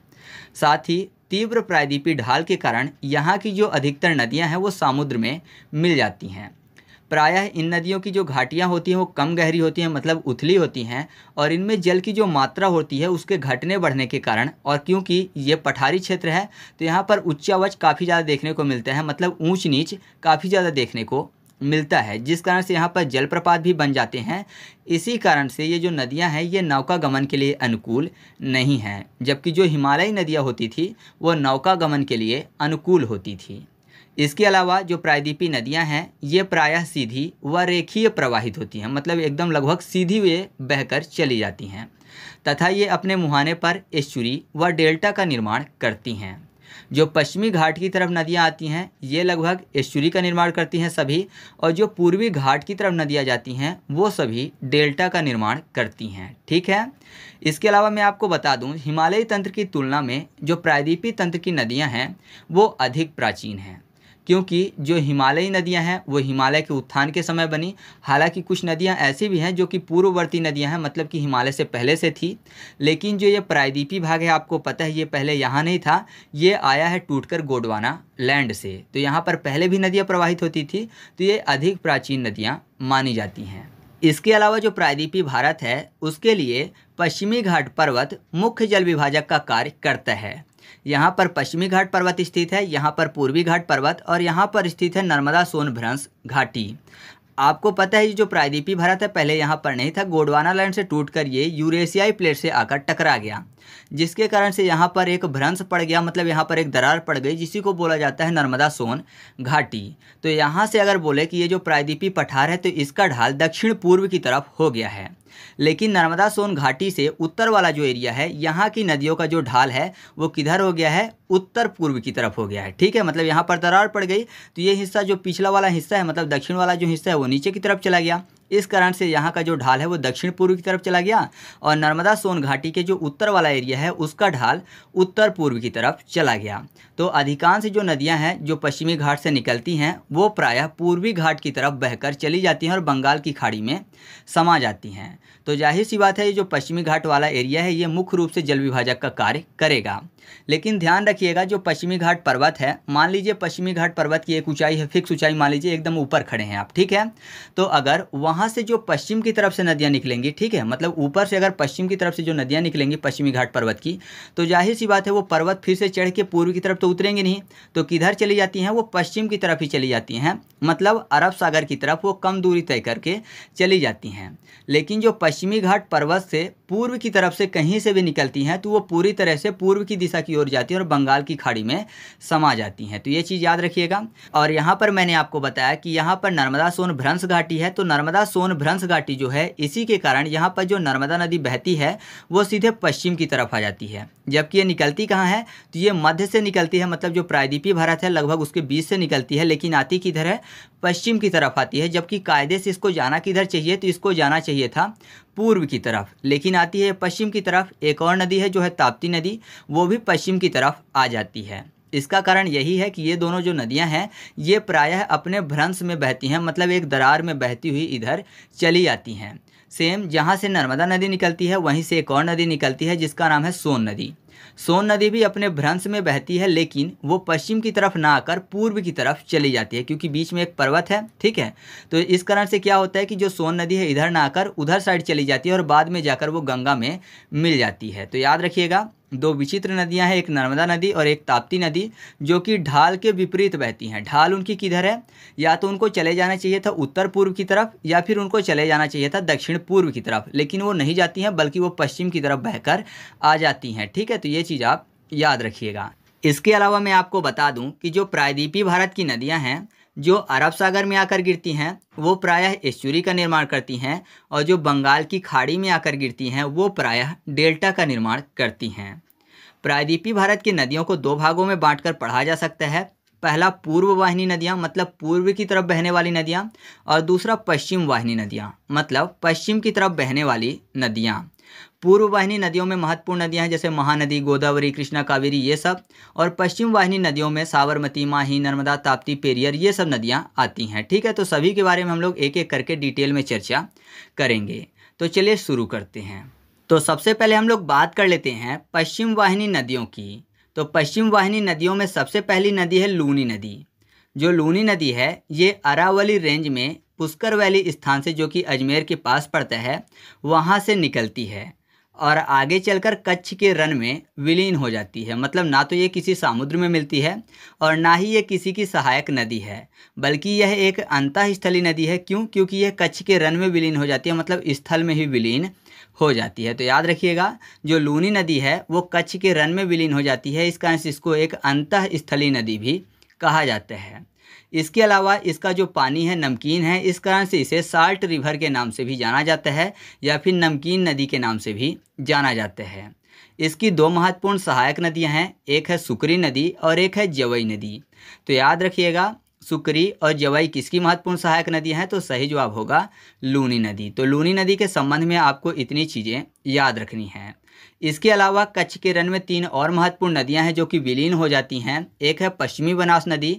साथ ही तीव्र प्रायद्वीपी ढाल के कारण यहाँ की जो अधिकतर नदियाँ हैं वो समुद्र में मिल जाती हैं प्रायः इन नदियों की जो घाटियाँ होती हैं वो कम गहरी होती हैं मतलब उथली होती हैं और इनमें जल की जो मात्रा होती है उसके घटने बढ़ने के कारण और क्योंकि ये पठारी क्षेत्र है तो यहाँ पर उच्चावच काफ़ी ज़्यादा देखने को मिलता है मतलब ऊँच नीच काफ़ी ज़्यादा देखने को मिलता है जिस कारण से यहाँ पर जलप्रपात भी बन जाते हैं इसी कारण से ये जो नदियाँ हैं ये नौका गमन के लिए अनुकूल नहीं हैं जबकि जो हिमालयी नदियाँ होती थी वो नौका गमन के लिए अनुकूल होती थी इसके अलावा जो प्रायद्वीपी नदियां हैं ये प्रायः सीधी व रेखीय प्रवाहित होती हैं मतलब एकदम लगभग सीधी वे बहकर चली जाती हैं तथा ये अपने मुहाने पर एश्चुरी व डेल्टा का निर्माण करती हैं जो पश्चिमी घाट की तरफ नदियाँ आती हैं ये लगभग एश्चुरी का निर्माण करती हैं सभी और जो पूर्वी घाट की तरफ नदियाँ जाती हैं वो सभी डेल्टा का निर्माण करती हैं ठीक है इसके अलावा मैं आपको बता दूँ हिमालयी तंत्र की तुलना में जो प्रायद्वीपी तंत्र की नदियाँ हैं वो अधिक प्राचीन हैं क्योंकि जो हिमालयी नदियां हैं वो हिमालय के उत्थान के समय बनी हालांकि कुछ नदियां ऐसी भी हैं जो कि पूर्ववर्ती नदियां हैं मतलब कि हिमालय से पहले से थी लेकिन जो ये प्रायद्वीपी भाग है आपको पता है ये पहले यहाँ नहीं था ये आया है टूटकर गोडवाना लैंड से तो यहाँ पर पहले भी नदियाँ प्रवाहित होती थी तो ये अधिक प्राचीन नदियाँ मानी जाती हैं इसके अलावा जो प्रायद्वीपी भारत है उसके लिए पश्चिमी घाट पर्वत मुख्य जल विभाजक का कार्य करता है यहाँ पर पश्चिमी घाट पर्वत स्थित है यहाँ पर पूर्वी घाट पर्वत और यहाँ पर स्थित है नर्मदा सोनभ्रंश घाटी आपको पता है जो प्रायद्वीपी भारत है पहले यहाँ पर नहीं था गोडवाना लैंड से टूटकर ये यूरेशियाई प्लेट से आकर टकरा गया जिसके कारण से यहाँ पर एक भ्रंश पड़ गया मतलब यहाँ पर एक दरार पड़ गई जिसी को बोला जाता है नर्मदा सोन घाटी तो यहाँ से अगर बोले कि ये जो प्रायद्वीपी पठार है तो इसका ढाल दक्षिण पूर्व की तरफ हो गया है लेकिन नर्मदा सोन घाटी से उत्तर वाला जो एरिया है यहाँ की नदियों का जो ढाल है वो किधर हो गया है उत्तर पूर्व की तरफ हो गया है ठीक है मतलब यहाँ पर दरार पड़ गई तो ये हिस्सा जो पिछला वाला हिस्सा है मतलब दक्षिण वाला जो हिस्सा है वो नीचे की तरफ चला गया इस कारण से यहाँ का जो ढाल है वो दक्षिण पूर्व की तरफ चला गया और नर्मदा सोन घाटी के जो उत्तर वाला एरिया है उसका ढाल उत्तर पूर्व की तरफ चला गया तो अधिकांश जो नदियाँ हैं जो पश्चिमी घाट से निकलती हैं वो प्रायः पूर्वी घाट की तरफ बहकर चली जाती हैं और बंगाल की खाड़ी में समा जाती हैं तो जाहिर सी बात है ये जो पश्चिमी घाट वाला एरिया है ये मुख्य रूप से जल विभाजक का कार्य करेगा लेकिन ध्यान रखिएगा जो पश्चिमी घाट पर्वत है मान लीजिए पश्चिमी घाट पर्वत की एक ऊंचाई है फिक्स ऊंचाई मान लीजिए एकदम ऊपर खड़े हैं आप ठीक है तो अगर वहाँ से जो पश्चिम की तरफ से नदियाँ निकलेंगी ठीक है मतलब ऊपर से अगर पश्चिम की तरफ से जो नदियाँ निकलेंगी पश्चिमी घाट पर्वत की तो जाहिर सी बात है वो पर्वत फिर से चढ़ के पूर्व की तरफ तो उतरेंगे नहीं तो किधर चली जाती हैं वो पश्चिम की तरफ ही चली जाती हैं मतलब अरब सागर की तरफ वो कम दूरी तय करके चली जाती हैं लेकिन जो पश्चिमी घाट पर्वत से पूर्व की तरफ से कहीं से भी निकलती हैं तो वो पूरी तरह से पूर्व की दिशा उड़ीसा की ओर जाती है और बंगाल की खाड़ी में समा जाती हैं तो ये चीज़ याद रखिएगा और यहाँ पर मैंने आपको बताया कि यहाँ पर नर्मदा सोन भ्रंश घाटी है तो नर्मदा सोन भ्रंश घाटी जो है इसी के कारण यहाँ पर जो नर्मदा नदी बहती है वो सीधे पश्चिम की तरफ आ जाती है जबकि ये निकलती कहाँ है तो ये मध्य से निकलती है मतलब जो प्रायद्वीपीय भारत है लगभग उसके बीच से निकलती है लेकिन आती किधर है पश्चिम की तरफ आती है जबकि कायदे से इसको जाना किधर चाहिए तो इसको जाना चाहिए था पूर्व की तरफ लेकिन आती है पश्चिम की तरफ एक और नदी है जो है ताप्ती नदी वो भी पश्चिम की तरफ आ जाती है इसका कारण यही है कि ये दोनों जो नदियां हैं ये प्रायः अपने भ्रंश में बहती हैं मतलब एक दरार में बहती हुई इधर चली आती हैं सेम जहाँ से नर्मदा नदी निकलती है वहीं से एक और नदी निकलती है जिसका नाम है सोन नदी सोन नदी भी अपने भ्रंश में बहती है लेकिन वो पश्चिम की तरफ ना आकर पूर्व की तरफ चली जाती है क्योंकि बीच में एक पर्वत है ठीक है तो इस कारण से क्या होता है कि जो सोन नदी है इधर ना आकर उधर साइड चली जाती है और बाद में जाकर वो गंगा में मिल जाती है तो याद रखिएगा दो विचित्र नदियां हैं एक नर्मदा नदी और एक ताप्ती नदी जो कि ढाल के विपरीत बहती हैं ढाल उनकी किधर है या तो उनको चले जाना चाहिए था उत्तर पूर्व की तरफ या फिर उनको चले जाना चाहिए था दक्षिण पूर्व की तरफ लेकिन वो नहीं जाती हैं बल्कि वो पश्चिम की तरफ बहकर आ जाती हैं ठीक है तो ये चीज़ आप याद रखिएगा इसके अलावा मैं आपको बता दूँ कि जो प्रायद्वीपी भारत की नदियाँ हैं जो अरब सागर में आकर गिरती हैं वो प्रायः एश्चुरी का निर्माण करती हैं और जो बंगाल की खाड़ी में आकर गिरती हैं वो प्रायः डेल्टा का निर्माण करती हैं प्रायद्वीपी भारत की नदियों को दो भागों में बांटकर पढ़ा जा सकता है पहला पूर्व वाहिनी नदियाँ मतलब पूर्व की तरफ बहने वाली नदियाँ और दूसरा पश्चिम वाहिनी नदियाँ मतलब पश्चिम की तरफ बहने वाली नदियाँ पूर्व वाहिनी नदियों में महत्वपूर्ण नदियां हैं जैसे महानदी गोदावरी कृष्णा कावेरी ये सब और पश्चिम वाहिनी नदियों में साबरमती माही नर्मदा ताप्ती पेरियर ये सब नदियां आती हैं ठीक है तो सभी के बारे में हम लोग एक एक करके डिटेल में चर्चा करेंगे तो चलिए शुरू करते हैं तो सबसे पहले हम लोग बात कर लेते हैं पश्चिम वाहिनी नदियों की तो पश्चिम वाहिनी नदियों में सबसे पहली नदी है लूनी नदी जो लूनी नदी है ये अरावली रेंज में पुष्कर वैली स्थान से जो कि अजमेर के पास पड़ता है वहाँ से निकलती है और आगे चलकर कच्छ के रन में विलीन हो जाती है मतलब ना तो ये किसी समुद्र में मिलती है और ना ही ये किसी की सहायक नदी है बल्कि यह एक अंतःस्थली नदी है क्यों क्योंकि यह कच्छ के रन में विलीन हो जाती है मतलब स्थल में ही विलीन हो जाती है तो याद रखिएगा जो लूनी नदी है वो कच्छ के रन में विलीन हो जाती है इस कारण इसको एक अंतःस्थली नदी भी कहा जाता है इसके अलावा इसका जो पानी है नमकीन है इस कारण से इसे साल्ट रिवर के नाम से भी जाना जाता है या फिर नमकीन नदी के नाम से भी जाना जाता है इसकी दो महत्वपूर्ण सहायक नदियां हैं एक है सुकरी नदी और एक है जवई नदी तो याद रखिएगा सुकरी और जवाई किसकी महत्वपूर्ण सहायक नदी हैं तो सही जवाब होगा लूनी नदी तो लूनी नदी के संबंध में आपको इतनी चीज़ें याद रखनी हैं इसके अलावा कच्छ के रन में तीन और महत्वपूर्ण नदियां हैं जो कि विलीन हो जाती हैं एक है पश्चिमी बनास नदी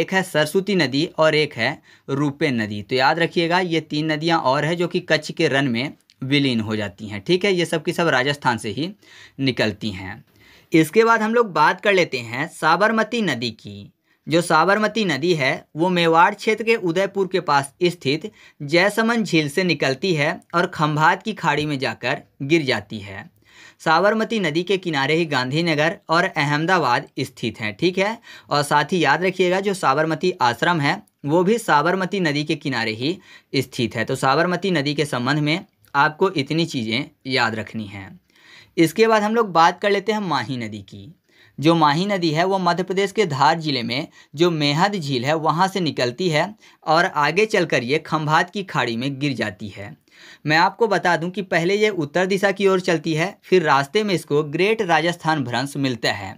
एक है सरस्वती नदी और एक है रूपे नदी तो याद रखिएगा ये तीन नदियां और हैं जो कि कच्छ के रन में विलीन हो जाती हैं ठीक है ये सब की सब राजस्थान से ही निकलती हैं इसके बाद हम लोग बात कर लेते हैं साबरमती नदी की जो साबरमती नदी है वो मेवाड़ क्षेत्र के उदयपुर के पास स्थित जयसमन झील से निकलती है और खंभात की खाड़ी में जाकर गिर जाती है साबरमती नदी के किनारे ही गांधीनगर और अहमदाबाद स्थित हैं ठीक है और साथ ही याद रखिएगा जो साबरमती आश्रम है वो भी साबरमती नदी के किनारे ही स्थित है तो साबरमती नदी के संबंध में आपको इतनी चीज़ें याद रखनी हैं इसके बाद हम लोग बात कर लेते हैं माही नदी की जो माही नदी है वो मध्य प्रदेश के धार जिले में जो मेहद झील है वहाँ से निकलती है और आगे चलकर ये खम्भात की खाड़ी में गिर जाती है मैं आपको बता दूं कि पहले ये उत्तर दिशा की ओर चलती है फिर रास्ते में इसको ग्रेट राजस्थान भ्रंश मिलता है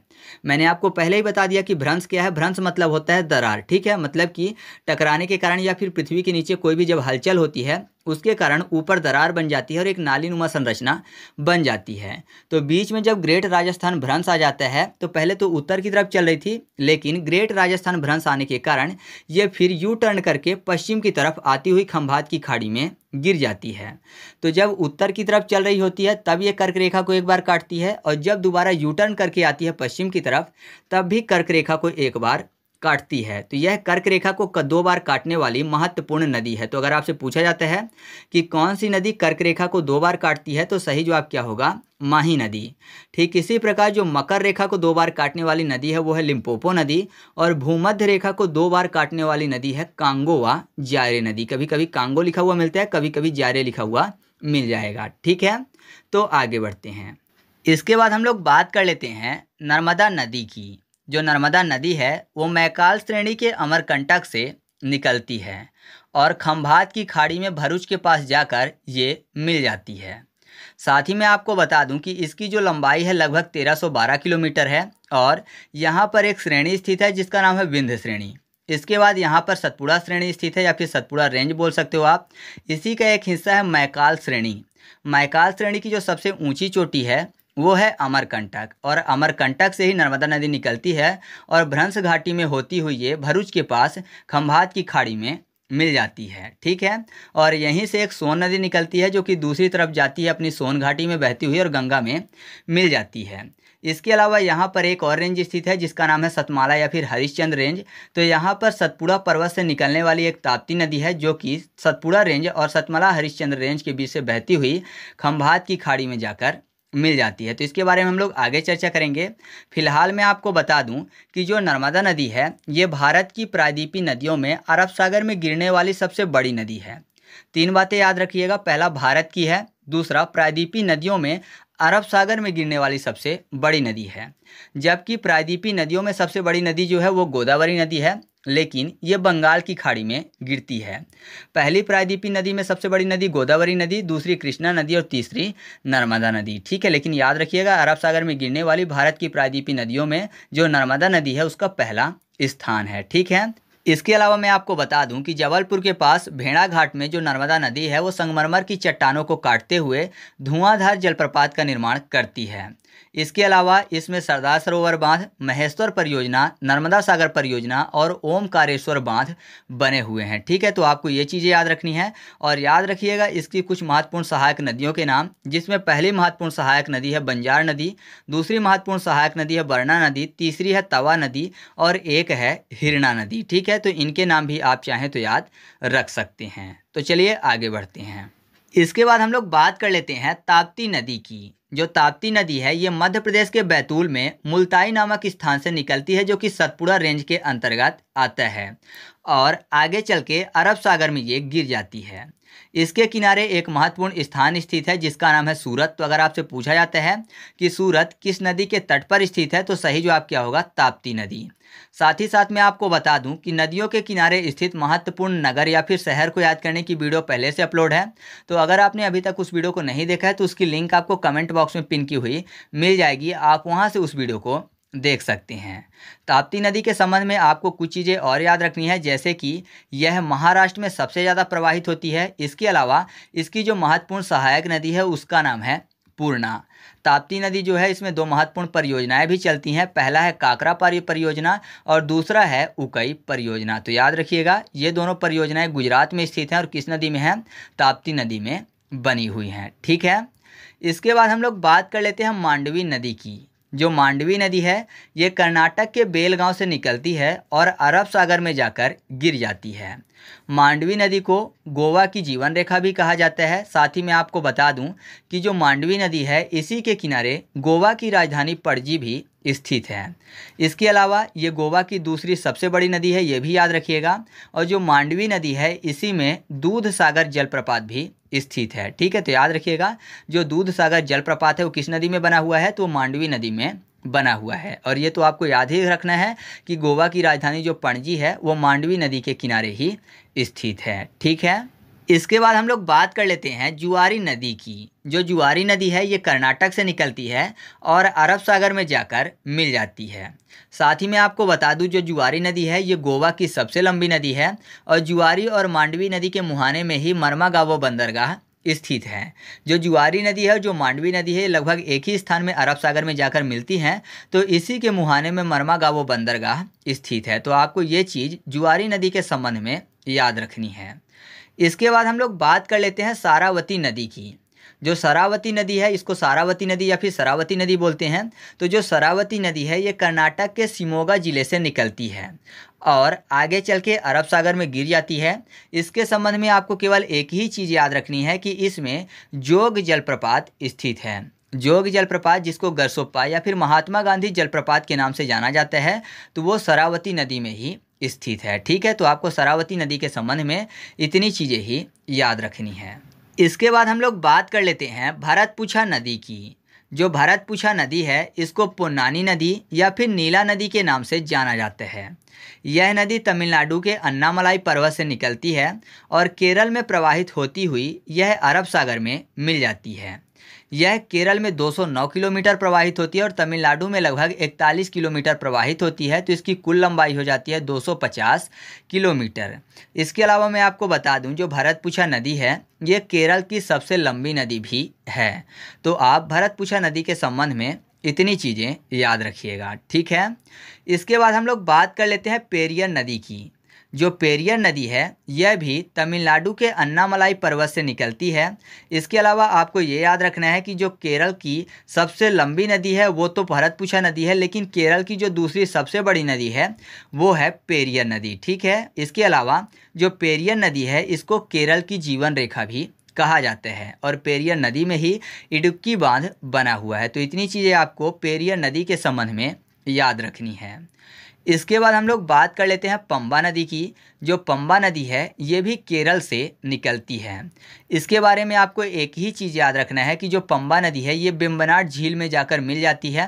मैंने आपको पहले ही बता दिया कि भ्रंश क्या है भ्रंश मतलब होता है दरार ठीक है मतलब कि टकराने के कारण या फिर पृथ्वी के नीचे कोई भी जब हलचल होती है उसके कारण ऊपर दरार बन जाती है और एक नालीनुमा संरचना बन जाती है तो बीच में जब ग्रेट राजस्थान भ्रंश आ जाता है तो पहले तो उत्तर की तरफ चल रही थी लेकिन ग्रेट राजस्थान भ्रंश आने के कारण यह फिर यू टर्न करके पश्चिम की तरफ आती हुई खंभात की खाड़ी में गिर जाती है तो जब उत्तर की तरफ चल रही होती है तब ये कर्क रेखा को एक बार काटती है और जब दोबारा यू टर्न करके आती है पश्चिम की तरफ तब भी कर्क रेखा को एक बार काटती है तो यह कर्क रेखा को दो बार काटने वाली महत्वपूर्ण नदी है तो अगर आपसे पूछा जाता है कि कौन सी नदी कर्क रेखा को दो बार काटती है तो सही जवाब क्या होगा माही नदी ठीक इसी प्रकार जो मकर रेखा को दो बार काटने वाली नदी है वो है लिम्पोपो नदी और भूमध्य रेखा को दो बार काटने वाली नदी है कांगो व जायरे नदी कभी कभी कांगो लिखा हुआ मिलता है कभी कभी जायरे लिखा हुआ मिल जाएगा ठीक है तो आगे बढ़ते हैं इसके बाद हम लोग बात कर लेते हैं नर्मदा नदी की जो नर्मदा नदी है वो मैकाल श्रेणी के अमरकंटक से निकलती है और खम्भात की खाड़ी में भरूच के पास जाकर ये मिल जाती है साथ ही मैं आपको बता दूं कि इसकी जो लंबाई है लगभग 1312 किलोमीटर है और यहाँ पर एक श्रेणी स्थित है जिसका नाम है विंध्य श्रेणी इसके बाद यहाँ पर सतपुड़ा श्रेणी स्थित है या फिर सतपुड़ा रेंज बोल सकते हो आप इसी का एक हिस्सा है मैकाल श्रेणी मैकाल श्रेणी की जो सबसे ऊंची चोटी है वो है अमरकंटक और अमरकंटक से ही नर्मदा नदी निकलती है और भ्रंश घाटी में होती हुई ये भरूच के पास खम्भात की खाड़ी में मिल जाती है ठीक है और यहीं से एक सोन नदी निकलती है जो कि दूसरी तरफ जाती है अपनी सोन घाटी में बहती हुई और गंगा में मिल जाती है इसके अलावा यहाँ पर एक और रेंज स्थित है जिसका नाम है सतमाला या फिर हरिश्चंद्र रेंज तो यहाँ पर सतपुड़ा पर्वत से निकलने वाली एक ताप्ती नदी है जो कि सतपुड़ा रेंज और सतमला हरिश्चंद्र रेंज के बीच से बहती हुई खम्भात की खाड़ी में जाकर मिल जाती है तो इसके बारे में हम लोग आगे चर्चा करेंगे फिलहाल मैं आपको बता दूं कि जो नर्मदा नदी है ये भारत की प्रायद्वीपी नदियों में अरब सागर में गिरने वाली सबसे बड़ी नदी है तीन बातें याद रखिएगा पहला भारत की है दूसरा प्रायद्वीपी नदियों में अरब सागर में गिरने वाली सबसे बड़ी नदी है जबकि प्रायद्वीपी नदियों में सबसे बड़ी नदी जो है वो गोदावरी नदी है लेकिन ये बंगाल की खाड़ी में गिरती है पहली प्रायद्वीपी नदी में सबसे बड़ी नदी गोदावरी नदी दूसरी कृष्णा नदी और तीसरी नर्मदा नदी ठीक है लेकिन याद रखिएगा अरब सागर में गिरने वाली भारत की प्रायद्वीपी नदियों में जो नर्मदा नदी है उसका पहला स्थान है ठीक है इसके अलावा मैं आपको बता दूं कि जबलपुर के पास भेड़ाघाट में जो नर्मदा नदी है वो संगमरमर की चट्टानों को काटते हुए धुआंधार जलप्रपात का निर्माण करती है इसके अलावा इसमें सरदार सरोवर बांध महेश्वर परियोजना नर्मदा सागर परियोजना और ओमकारेश्वर बांध बने हुए हैं ठीक है तो आपको ये चीज़ें याद रखनी है और याद रखिएगा इसकी कुछ महत्वपूर्ण सहायक नदियों के नाम जिसमें पहली महत्वपूर्ण सहायक नदी है बंजार नदी दूसरी महत्वपूर्ण सहायक नदी है बरना नदी तीसरी है तवा नदी और एक है हिरणा नदी ठीक है तो इनके नाम भी आप चाहें तो याद रख सकते हैं तो चलिए आगे बढ़ते हैं इसके बाद हम लोग बात कर लेते हैं ताप्ती नदी की जो ताप्ती नदी है ये मध्य प्रदेश के बैतूल में मुल्ताई नामक स्थान से निकलती है जो कि सतपुड़ा रेंज के अंतर्गत आता है और आगे चल के अरब सागर में ये गिर जाती है इसके किनारे एक महत्वपूर्ण स्थान स्थित है जिसका नाम है सूरत तो अगर आपसे पूछा जाता है कि सूरत किस नदी के तट पर स्थित है तो सही जवाब क्या होगा ताप्ती नदी साथ ही साथ मैं आपको बता दूं कि नदियों के किनारे स्थित महत्वपूर्ण नगर या फिर शहर को याद करने की वीडियो पहले से अपलोड है तो अगर आपने अभी तक उस वीडियो को नहीं देखा है तो उसकी लिंक आपको कमेंट बॉक्स में पिन की हुई मिल जाएगी आप वहाँ से उस वीडियो को देख सकते हैं ताप्ती नदी के संबंध में आपको कुछ चीज़ें और याद रखनी है जैसे कि यह महाराष्ट्र में सबसे ज़्यादा प्रवाहित होती है इसके अलावा इसकी जो महत्वपूर्ण सहायक नदी है उसका नाम है पूर्णा ताप्ती नदी जो है इसमें दो महत्वपूर्ण परियोजनाएं भी चलती हैं पहला है काकरा परियोजना और दूसरा है उकई परियोजना तो याद रखिएगा ये दोनों परियोजनाएं गुजरात में स्थित हैं और किस नदी में हैं ताप्ती नदी में बनी हुई हैं ठीक है इसके बाद हम लोग बात कर लेते हैं मांडवी नदी की जो मांडवी नदी है ये कर्नाटक के बेलगांव से निकलती है और अरब सागर में जाकर गिर जाती है मांडवी नदी को गोवा की जीवन रेखा भी कहा जाता है साथ ही मैं आपको बता दूं कि जो मांडवी नदी है इसी के किनारे गोवा की राजधानी पणजी भी स्थित है इसके अलावा ये गोवा की दूसरी सबसे बड़ी नदी है ये भी याद रखिएगा और जो मांडवी नदी है इसी में दूध सागर जलप्रपात भी स्थित है ठीक है तो याद रखिएगा जो दूध सागर जलप्रपात है वो किस नदी में बना हुआ है तो मांडवी नदी में बना हुआ है और ये तो आपको याद ही रखना है कि गोवा की राजधानी जो पणजी है वो मांडवी नदी के किनारे ही स्थित है ठीक है इसके बाद हम लोग बात कर लेते हैं जुआरी नदी की जो जुआरी नदी है ये कर्नाटक से निकलती है और अरब सागर में जाकर मिल जाती है साथ ही मैं आपको बता दूं जो जुआरी नदी है ये गोवा की सबसे लंबी नदी है और जुआरी और मांडवी नदी के मुहाने में ही मरमा गावो बंदरगाह स्थित है जो जुआरी नदी है जो मांडवी नदी है लगभग एक ही स्थान में अरब सागर में जाकर मिलती हैं तो इसी के मुहाने में मरमा गावो बंदरगाह स्थित है तो आपको ये चीज़ जुआरी नदी के संबंध में याद रखनी है इसके बाद हम लोग बात कर लेते हैं सारावती नदी की जो सरावती नदी है इसको सारावती नदी या फिर सरावती नदी बोलते हैं तो जो सरावती नदी है ये कर्नाटक के सिमोगा ज़िले से निकलती है और आगे चल के अरब सागर में गिर जाती है इसके संबंध में आपको केवल एक ही चीज़ याद रखनी है कि इसमें जोग जलप्रपात स्थित है जोग जलप्रपात जिसको गरसोप्पा या फिर महात्मा गांधी जलप्रपात के नाम से जाना जाता है तो वो सरावती नदी में ही स्थित है ठीक है तो आपको शरावती नदी के संबंध में इतनी चीज़ें ही याद रखनी है इसके बाद हम लोग बात कर लेते हैं भारतपुछा नदी की जो भारतपुछा नदी है इसको पोन्नानी नदी या फिर नीला नदी के नाम से जाना जाता है यह नदी तमिलनाडु के अन्नामलाई पर्वत से निकलती है और केरल में प्रवाहित होती हुई यह अरब सागर में मिल जाती है यह केरल में 209 किलोमीटर प्रवाहित होती है और तमिलनाडु में लगभग 41 किलोमीटर प्रवाहित होती है तो इसकी कुल लंबाई हो जाती है 250 किलोमीटर इसके अलावा मैं आपको बता दूं जो भरतपुछा नदी है ये केरल की सबसे लंबी नदी भी है तो आप भरतपुछा नदी के संबंध में इतनी चीज़ें याद रखिएगा ठीक है इसके बाद हम लोग बात कर लेते हैं पेरियर नदी की जो पेरियर नदी है यह भी तमिलनाडु के अन्नामलाई पर्वत से निकलती है इसके अलावा आपको ये याद रखना है कि जो केरल की सबसे लंबी नदी है वो तो भरतपुछा नदी है लेकिन केरल की जो दूसरी सबसे बड़ी नदी है वो है पेरियर नदी ठीक है इसके अलावा जो पेरियर नदी है इसको केरल की जीवन रेखा भी कहा जाता है और पेरियर नदी में ही इडुक्की बांध बना हुआ है तो इतनी चीज़ें आपको पेरियर नदी के संबंध में याद रखनी है इसके बाद हम लोग बात कर लेते हैं पम्बा नदी की जो पम्बा नदी है ये भी केरल से निकलती है इसके बारे में आपको एक ही चीज़ याद रखना है कि जो पम्बा नदी है ये बेम्बनाट झील में जाकर मिल जाती है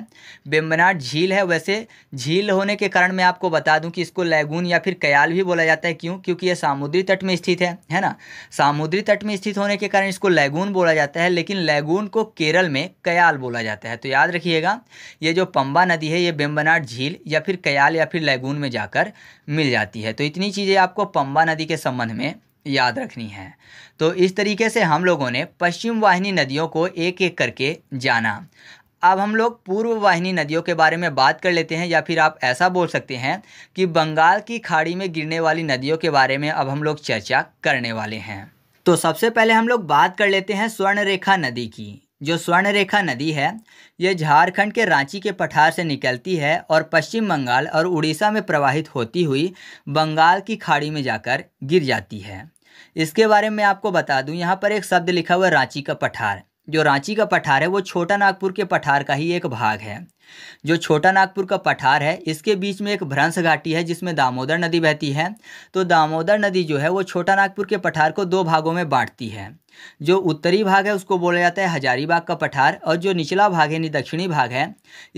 बेम्बनाट झील है वैसे झील होने के कारण मैं आपको बता दूं कि इसको लैगून या फिर कयाल भी बोला जाता है क्यों क्योंकि ये सामुद्री तट में स्थित है है ना सामुद्री तट में स्थित होने के कारण इसको लैगून बोला जाता है लेकिन लैगून को केरल में कयाल बोला जाता है तो याद रखिएगा ये जो पम्बा नदी है ये बेम्बनाट झील या फिर कयाल या फिर लैगून में जाकर मिल जाती है तो इतनी चीज़ें आपको पम्बा नदी के संबंध में याद रखनी है तो इस तरीके से हम लोगों ने पश्चिम वाहिनी नदियों को एक एक करके जाना अब हम लोग पूर्व वाहिनी नदियों के बारे में बात कर लेते हैं या फिर आप ऐसा बोल सकते हैं कि बंगाल की खाड़ी में गिरने वाली नदियों के बारे में अब हम लोग चर्चा करने वाले हैं तो सबसे पहले हम लोग बात कर लेते हैं स्वर्णरेखा नदी की जो स्वर्णरेखा नदी है यह झारखंड के रांची के पठार से निकलती है और पश्चिम बंगाल और उड़ीसा में प्रवाहित होती हुई बंगाल की खाड़ी में जाकर गिर जाती है इसके बारे में आपको बता दूं यहाँ पर एक शब्द लिखा हुआ रांची का पठार जो रांची का पठार है वो छोटा नागपुर के पठार का ही एक भाग है जो छोटा नागपुर का पठार है इसके बीच में एक भ्रंस घाटी है जिसमें दामोदर नदी बहती है तो दामोदर नदी जो है वो छोटा नागपुर के पठार को दो भागों में बांटती है जो उत्तरी भाग है उसको बोला जाता है हजारीबाग का पठार और जो निचला भाग है यानी दक्षिणी भाग है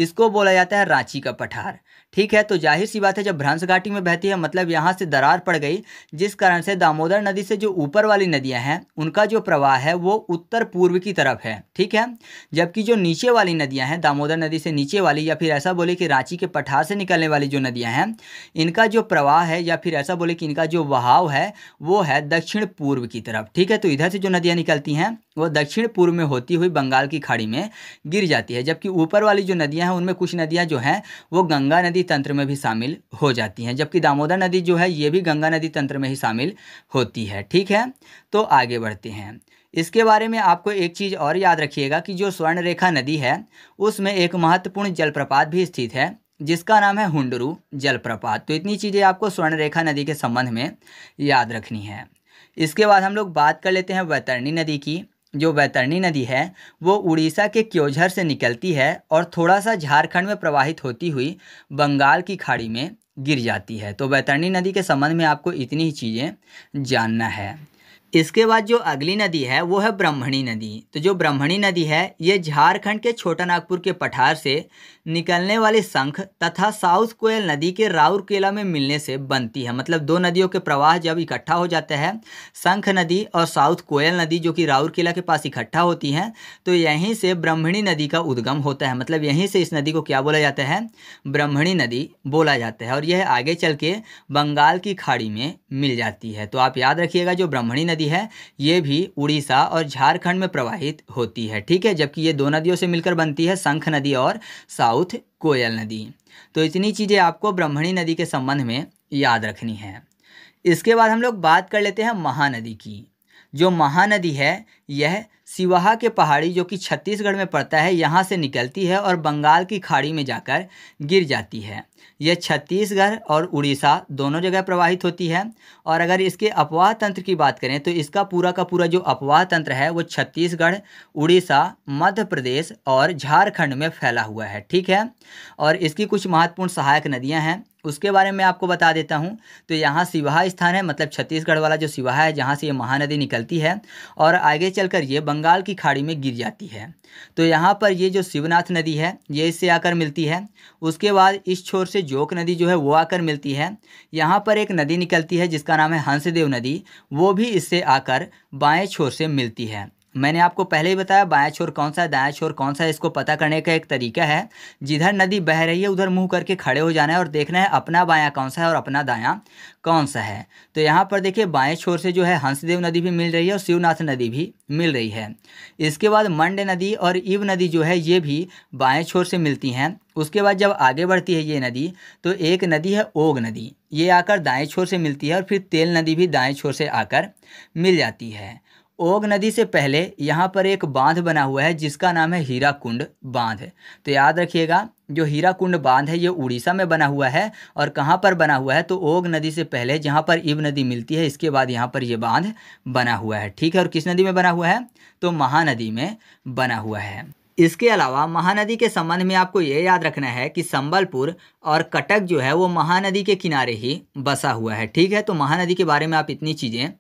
इसको बोला जाता है रांची का पठार ठीक है तो जाहिर सी बात है जब भ्रंश घाटी में बहती है मतलब यहाँ से दरार पड़ गई जिस कारण से दामोदर नदी से जो ऊपर वाली नदियाँ हैं उनका जो प्रवाह है वो उत्तर पूर्व की तरफ है ठीक है जबकि जो नीचे वाली नदियाँ हैं दामोदर नदी से नीचे वाली या फिर ऐसा बोले कि रांची के पठार से निकलने वाली जो नदियाँ हैं इनका जो प्रवाह है या फिर ऐसा बोले कि इनका जो बहाव है वो है दक्षिण पूर्व की तरफ ठीक है तो इधर से जो नदियाँ निकलती हैं वो दक्षिण पूर्व में होती हुई बंगाल की खाड़ी में गिर जाती है जबकि ऊपर वाली जो नदियाँ हैं उनमें कुछ नदियाँ जो हैं वो गंगा नदी तंत्र में भी शामिल हो जाती हैं जबकि दामोदर नदी जो है ये भी गंगा नदी तंत्र में ही शामिल होती है ठीक है तो आगे बढ़ते हैं इसके बारे में आपको एक चीज़ और याद रखिएगा कि जो स्वर्णरेखा नदी है उसमें एक महत्वपूर्ण जलप्रपात भी स्थित है जिसका नाम है हुंडरू जलप्रपात तो इतनी चीज़ें आपको स्वर्णरेखा नदी के संबंध में याद रखनी है इसके बाद हम लोग बात कर लेते हैं वैतरणी नदी की जो बैतरणी नदी है वो उड़ीसा के क्योझर से निकलती है और थोड़ा सा झारखंड में प्रवाहित होती हुई बंगाल की खाड़ी में गिर जाती है तो बैतरणी नदी के संबंध में आपको इतनी ही चीज़ें जानना है इसके बाद जो अगली नदी है वो है ब्राह्मणी नदी तो जो ब्राह्मणी नदी है ये झारखंड के छोटा नागपुर के पठार से निकलने वाले शंख तथा साउथ कोयल नदी के राउरकेला में मिलने से बनती है मतलब दो नदियों के प्रवाह जब इकट्ठा हो जाता है शंख नदी और साउथ कोयल नदी जो कि राउरकेला के पास इकट्ठा होती हैं तो यहीं से ब्राह्मणी नदी का उद्गम होता है मतलब यहीं से इस नदी को क्या बोला जाता है ब्राह्मणी नदी बोला जाता है और यह आगे चल के बंगाल की खाड़ी में मिल जाती है तो आप याद रखिएगा जो ब्राह्मणी नदी है ये भी उड़ीसा और झारखंड में प्रवाहित होती है ठीक है जबकि ये दो नदियों से मिलकर बनती है शंख नदी और साउथ कोयल नदी तो इतनी चीज़ें आपको ब्राह्मणी नदी के संबंध में याद रखनी है इसके बाद हम लोग बात कर लेते हैं महानदी की जो महानदी है यह सिवाहा के पहाड़ी जो कि छत्तीसगढ़ में पड़ता है यहाँ से निकलती है और बंगाल की खाड़ी में जाकर गिर जाती है यह छत्तीसगढ़ और उड़ीसा दोनों जगह प्रवाहित होती है और अगर इसके अपवाह तंत्र की बात करें तो इसका पूरा का पूरा जो अपवाह तंत्र है वो छत्तीसगढ़ उड़ीसा मध्य प्रदेश और झारखंड में फैला हुआ है ठीक है और इसकी कुछ महत्वपूर्ण सहायक नदियाँ हैं उसके बारे में आपको बता देता हूँ तो यहाँ सिवाहा स्थान है मतलब छत्तीसगढ़ वाला जो सिवाहा है जहाँ से ये महानदी निकलती है और आगे चलकर ये बंगाल की खाड़ी में गिर जाती है तो यहाँ पर ये जो शिवनाथ नदी है ये इससे आकर मिलती है उसके बाद इस छोर से जोक नदी जो है वो आकर मिलती है यहाँ पर एक नदी निकलती है जिसका नाम है हंसदेव नदी वो भी इससे आकर बाएँ छोर से मिलती है मैंने आपको पहले ही बताया बाया छोर कौन सा है दाया छोर कौन सा है इसको पता करने का एक तरीका है जिधर नदी बह रही है उधर मुंह करके खड़े हो जाना है और देखना है अपना बाया कौन सा है और अपना दाया कौन सा है तो यहाँ पर देखिए बाएँ छोर से जो है हंसदेव नदी भी मिल रही है और शिवनाथ नदी भी मिल रही है इसके बाद मंड नदी और इव नदी जो है ये भी बाएँ छोर से मिलती हैं उसके बाद जब आगे बढ़ती है ये नदी तो एक नदी है ओग नदी ये आकर दाएँ छोर से मिलती है और फिर तेल नदी भी दाएँ छोर से आकर मिल जाती है ओग नदी से पहले यहाँ पर एक बांध बना हुआ है जिसका नाम है हीरा कुंड बांध तो याद रखिएगा जो हीरा कुंड बांध है ये उड़ीसा में बना हुआ है और कहाँ पर बना हुआ है तो ओग नदी से पहले जहाँ पर इब नदी मिलती है इसके बाद यहाँ पर ये बांध बना हुआ है ठीक है और किस नदी में बना हुआ है तो महानदी में बना हुआ है इसके अलावा महानदी के संबंध में आपको ये याद रखना है कि संबलपुर और कटक जो है वो महानदी के किनारे ही बसा हुआ है ठीक है तो महानदी के बारे में आप इतनी चीज़ें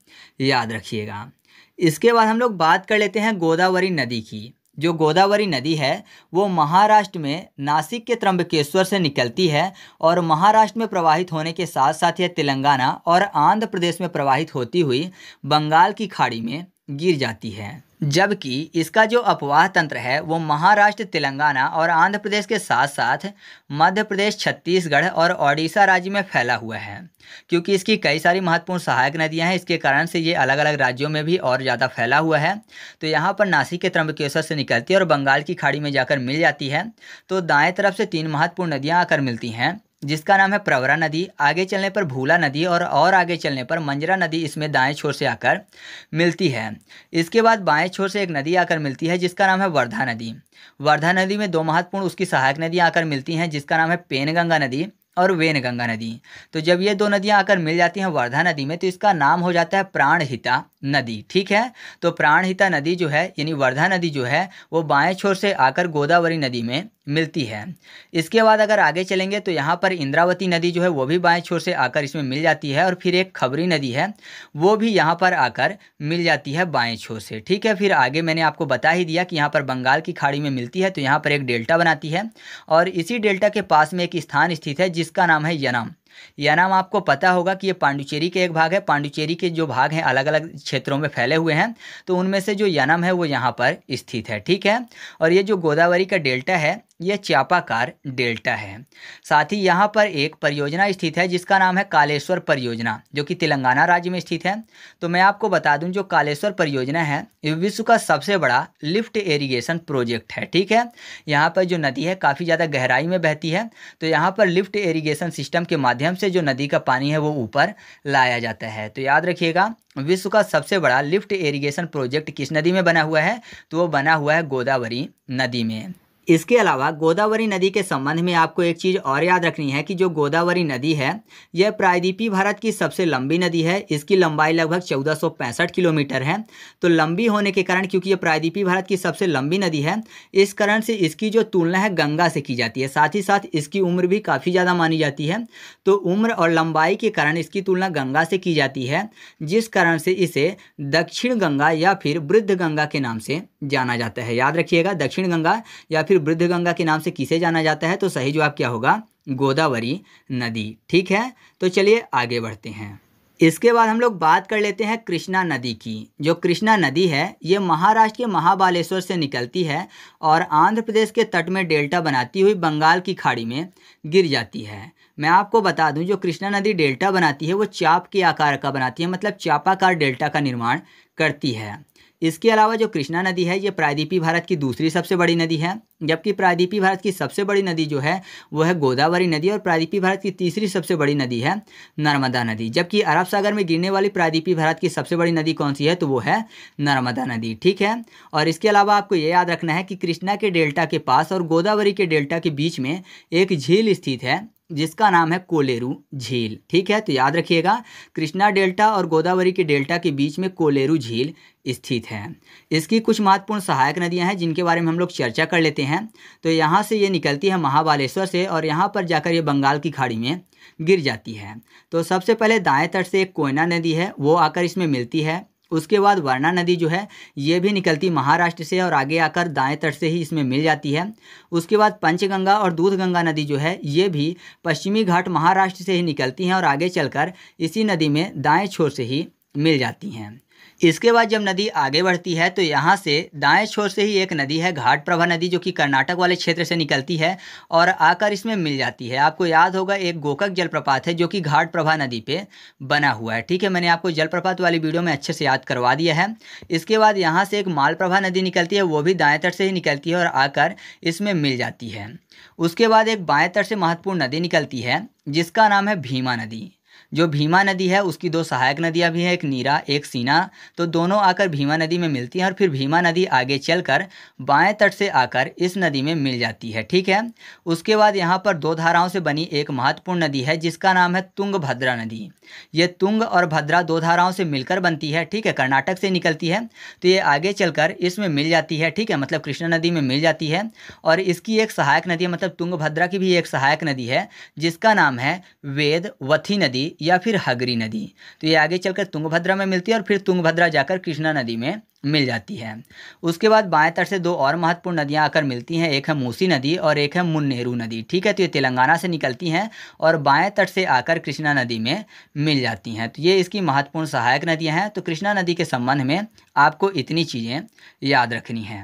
याद रखिएगा इसके बाद हम लोग बात कर लेते हैं गोदावरी नदी की जो गोदावरी नदी है वो महाराष्ट्र में नासिक के त्रंबकेश्वर से निकलती है और महाराष्ट्र में प्रवाहित होने के साथ साथ यह तेलंगाना और आंध्र प्रदेश में प्रवाहित होती हुई बंगाल की खाड़ी में गिर जाती है जबकि इसका जो अपवाह तंत्र है वो महाराष्ट्र तेलंगाना और आंध्र प्रदेश के साथ साथ मध्य प्रदेश छत्तीसगढ़ और ओडिशा राज्य में फैला हुआ है क्योंकि इसकी कई सारी महत्वपूर्ण सहायक नदियां हैं इसके कारण से ये अलग अलग राज्यों में भी और ज़्यादा फैला हुआ है तो यहाँ पर नासिक के त्रंबकेश्वर से निकलती है और बंगाल की खाड़ी में जाकर मिल जाती है तो दाएँ तरफ से तीन महत्वपूर्ण नदियाँ आकर मिलती हैं जिसका नाम है प्रवरा नदी आगे चलने पर भूला नदी और और आगे चलने पर मंजरा नदी इसमें दाएं छोर से आकर मिलती है इसके बाद बाएं छोर से एक नदी आकर मिलती है जिसका नाम है वर्धा नदी वर्धा नदी में दो महत्वपूर्ण उसकी सहायक नदियाँ आकर मिलती हैं जिसका नाम है पेनगंगा नदी और वेनगंगा नदी तो जब ये दो नदियाँ आकर मिल जाती हैं वर्धा नदी में तो इसका नाम हो जाता है प्राणहिता नदी ठीक है तो प्राणहिता नदी जो है यानी वर्धा नदी जो है वो बाएं छोर से आकर गोदावरी नदी में मिलती है इसके बाद अगर आगे चलेंगे तो यहाँ पर इंद्रावती नदी जो है वो भी बाएं छोर से आकर इसमें मिल जाती है और फिर एक खबरी नदी है वो भी यहाँ पर आकर मिल जाती है बाएं छोर से ठीक है फिर आगे मैंने आपको बता ही दिया कि यहाँ पर बंगाल की खाड़ी में मिलती है तो यहाँ पर एक डेल्टा बनाती है और इसी डेल्टा के पास में एक स्थान स्थित है जिसका नाम है यनम यह नाम आपको पता होगा कि ये पांडुचेरी के एक भाग है पांडुचेरी के जो भाग हैं अलग अलग क्षेत्रों में फैले हुए हैं तो उनमें से जो यनम है वो यहाँ पर स्थित है ठीक है और ये जो गोदावरी का डेल्टा है यह च्यापाकार डेल्टा है साथ ही यहाँ पर एक परियोजना स्थित है जिसका नाम है कालेश्वर परियोजना जो कि तेलंगाना राज्य में स्थित है तो मैं आपको बता दूं जो कालेश्वर परियोजना है ये विश्व का सबसे बड़ा लिफ्ट इरिगेशन प्रोजेक्ट है ठीक है यहाँ पर जो नदी है काफ़ी ज़्यादा गहराई में बहती है तो यहाँ पर लिफ्ट एरीगेशन सिस्टम के माध्यम से जो नदी का पानी है वो ऊपर लाया जाता है तो याद रखिएगा विश्व का सबसे बड़ा लिफ्ट एरीगेशन प्रोजेक्ट किस नदी में बना हुआ है तो वो बना हुआ है गोदावरी नदी में इसके अलावा गोदावरी नदी के संबंध में आपको एक चीज़ और याद रखनी है कि जो गोदावरी नदी है यह प्रायद्वीपी भारत की सबसे लंबी नदी है इसकी लंबाई लगभग चौदह किलोमीटर है तो लंबी होने के कारण क्योंकि यह प्रायद्वीपी भारत की सबसे लंबी नदी है इस कारण से इसकी जो तुलना है गंगा से की जाती है साथ ही साथ इसकी उम्र भी काफ़ी ज़्यादा मानी जाती है तो उम्र और लंबाई के कारण इसकी तुलना गंगा से की जाती है जिस कारण से इसे दक्षिण गंगा या फिर वृद्ध गंगा के नाम से जाना जाता है याद रखिएगा दक्षिण गंगा या फिर फिर वृद्ध गंगा के नाम से किसे जाना जाता है तो सही जवाब क्या होगा गोदावरी नदी ठीक है तो चलिए आगे बढ़ते हैं इसके बाद हम लोग बात कर लेते हैं कृष्णा नदी की जो कृष्णा नदी है ये महाराष्ट्र के महाबालेश्वर से निकलती है और आंध्र प्रदेश के तट में डेल्टा बनाती हुई बंगाल की खाड़ी में गिर जाती है मैं आपको बता दूं जो कृष्णा नदी डेल्टा बनाती है वो चाप के आकार का बनाती है मतलब चापाकार डेल्टा का निर्माण करती है इसके अलावा जो कृष्णा नदी है ये प्रायद्वीपी भारत की दूसरी सबसे बड़ी नदी है जबकि प्रायद्वीपी भारत की सबसे बड़ी नदी जो है वह है गोदावरी नदी और प्रायद्वीपी भारत की तीसरी सबसे बड़ी नदी है नर्मदा नदी जबकि अरब सागर में गिरने वाली प्रायद्वीपी भारत की सबसे बड़ी नदी कौन सी है तो वो है नर्मदा नदी ठीक है और इसके अलावा आपको ये याद रखना है कि कृष्णा के डेल्टा के पास और गोदावरी के डेल्टा के बीच में एक झील स्थित है जिसका नाम है कोलेरू झील ठीक है तो याद रखिएगा कृष्णा डेल्टा और गोदावरी के डेल्टा के बीच में कोलेरू झील स्थित है इसकी कुछ महत्वपूर्ण सहायक नदियां हैं जिनके बारे में हम लोग चर्चा कर लेते हैं तो यहाँ से ये निकलती है महाबालेश्वर से और यहाँ पर जाकर ये बंगाल की खाड़ी में गिर जाती है तो सबसे पहले दाएँ तट से एक कोयना नदी है वो आकर इसमें मिलती है उसके बाद वर्णा नदी जो है ये भी निकलती महाराष्ट्र से और आगे आकर दाएं तट से ही इसमें मिल जाती है उसके बाद पंचगंगा और दूध गंगा नदी जो है ये भी पश्चिमी घाट महाराष्ट्र से ही निकलती हैं और आगे चलकर इसी नदी में दाएं छोर से ही मिल जाती हैं इसके बाद जब नदी आगे बढ़ती है तो यहाँ से दाएं छोर से ही एक नदी है घाट प्रभा नदी जो कि कर्नाटक वाले क्षेत्र से निकलती है और आकर इसमें मिल जाती है आपको याद होगा एक गोकक जलप्रपात है जो कि घाट प्रभा नदी पे बना हुआ है ठीक है मैंने आपको जलप्रपात वाली वीडियो में अच्छे से याद करवा दिया है इसके बाद यहाँ से एक मालप्रभा नदी निकलती है वो भी दाएँ तट से ही निकलती है और आकर इसमें मिल जाती है उसके बाद एक बाएँ तट से महत्वपूर्ण नदी निकलती है जिसका नाम है भीमा नदी जो भीमा नदी है उसकी दो सहायक नदियाँ भी हैं एक नीरा एक सीना तो दोनों आकर भीमा नदी में मिलती हैं और फिर भीमा नदी आगे चलकर बाएं तट से आकर इस नदी में मिल जाती है ठीक है उसके बाद यहाँ पर दो धाराओं से बनी एक महत्वपूर्ण नदी है जिसका नाम है तुंग भद्रा नदी ये तुंग और भद्रा दो धाराओं से मिलकर बनती है ठीक है कर्नाटक से निकलती है तो ये आगे चलकर इसमें मिल जाती है ठीक है मतलब कृष्णा नदी में मिल जाती है और इसकी एक सहायक नदी है मतलब भद्रा की भी एक सहायक नदी है जिसका नाम है वेदवथी नदी या फिर हगरी नदी तो ये आगे चलकर तुंगभद्रा में मिलती है और फिर तुंगभद्रा जाकर कृष्णा नदी में मिल जाती है उसके बाद बाएं तट से दो और महत्वपूर्ण नदियां आकर मिलती हैं एक है मूसी नदी और एक है मुन्नेरू नदी ठीक है तो ये तेलंगाना से निकलती हैं और बाएं तट से आकर कृष्णा नदी में मिल जाती हैं तो ये इसकी महत्वपूर्ण सहायक नदियाँ हैं तो कृष्णा नदी के संबंध में आपको इतनी चीज़ें याद रखनी है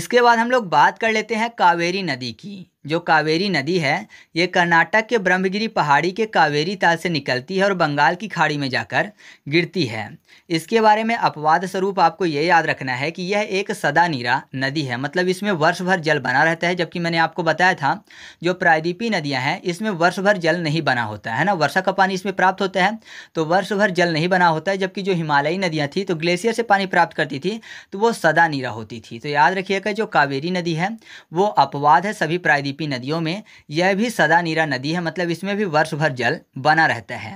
इसके बाद हम लोग बात कर लेते हैं कावेरी नदी की जो कावेरी नदी है ये कर्नाटक के ब्रह्मगिरी पहाड़ी के कावेरी ताल से निकलती है और बंगाल की खाड़ी में जाकर गिरती है इसके बारे में अपवाद स्वरूप आपको ये याद रखना है कि यह एक सदा नीरा नदी है मतलब इसमें वर्ष भर जल बना रहता है जबकि मैंने आपको बताया था जो प्रायद्वीपी नदियाँ हैं इसमें वर्ष भर जल नहीं बना होता है ना वर्षा का पानी इसमें प्राप्त होता है तो वर्ष भर जल नहीं बना होता है जबकि जो हिमालयी नदियाँ थी तो ग्लेशियर से पानी प्राप्त करती थी तो वो सदा नीरा होती थी तो याद रखिएगा जो कावेरी नदी है वो अपवाद है सभी प्रायद्वीप द्वीपी नदियों में यह भी सदा नीरा नदी है मतलब इसमें भी वर्ष भर जल बना रहता है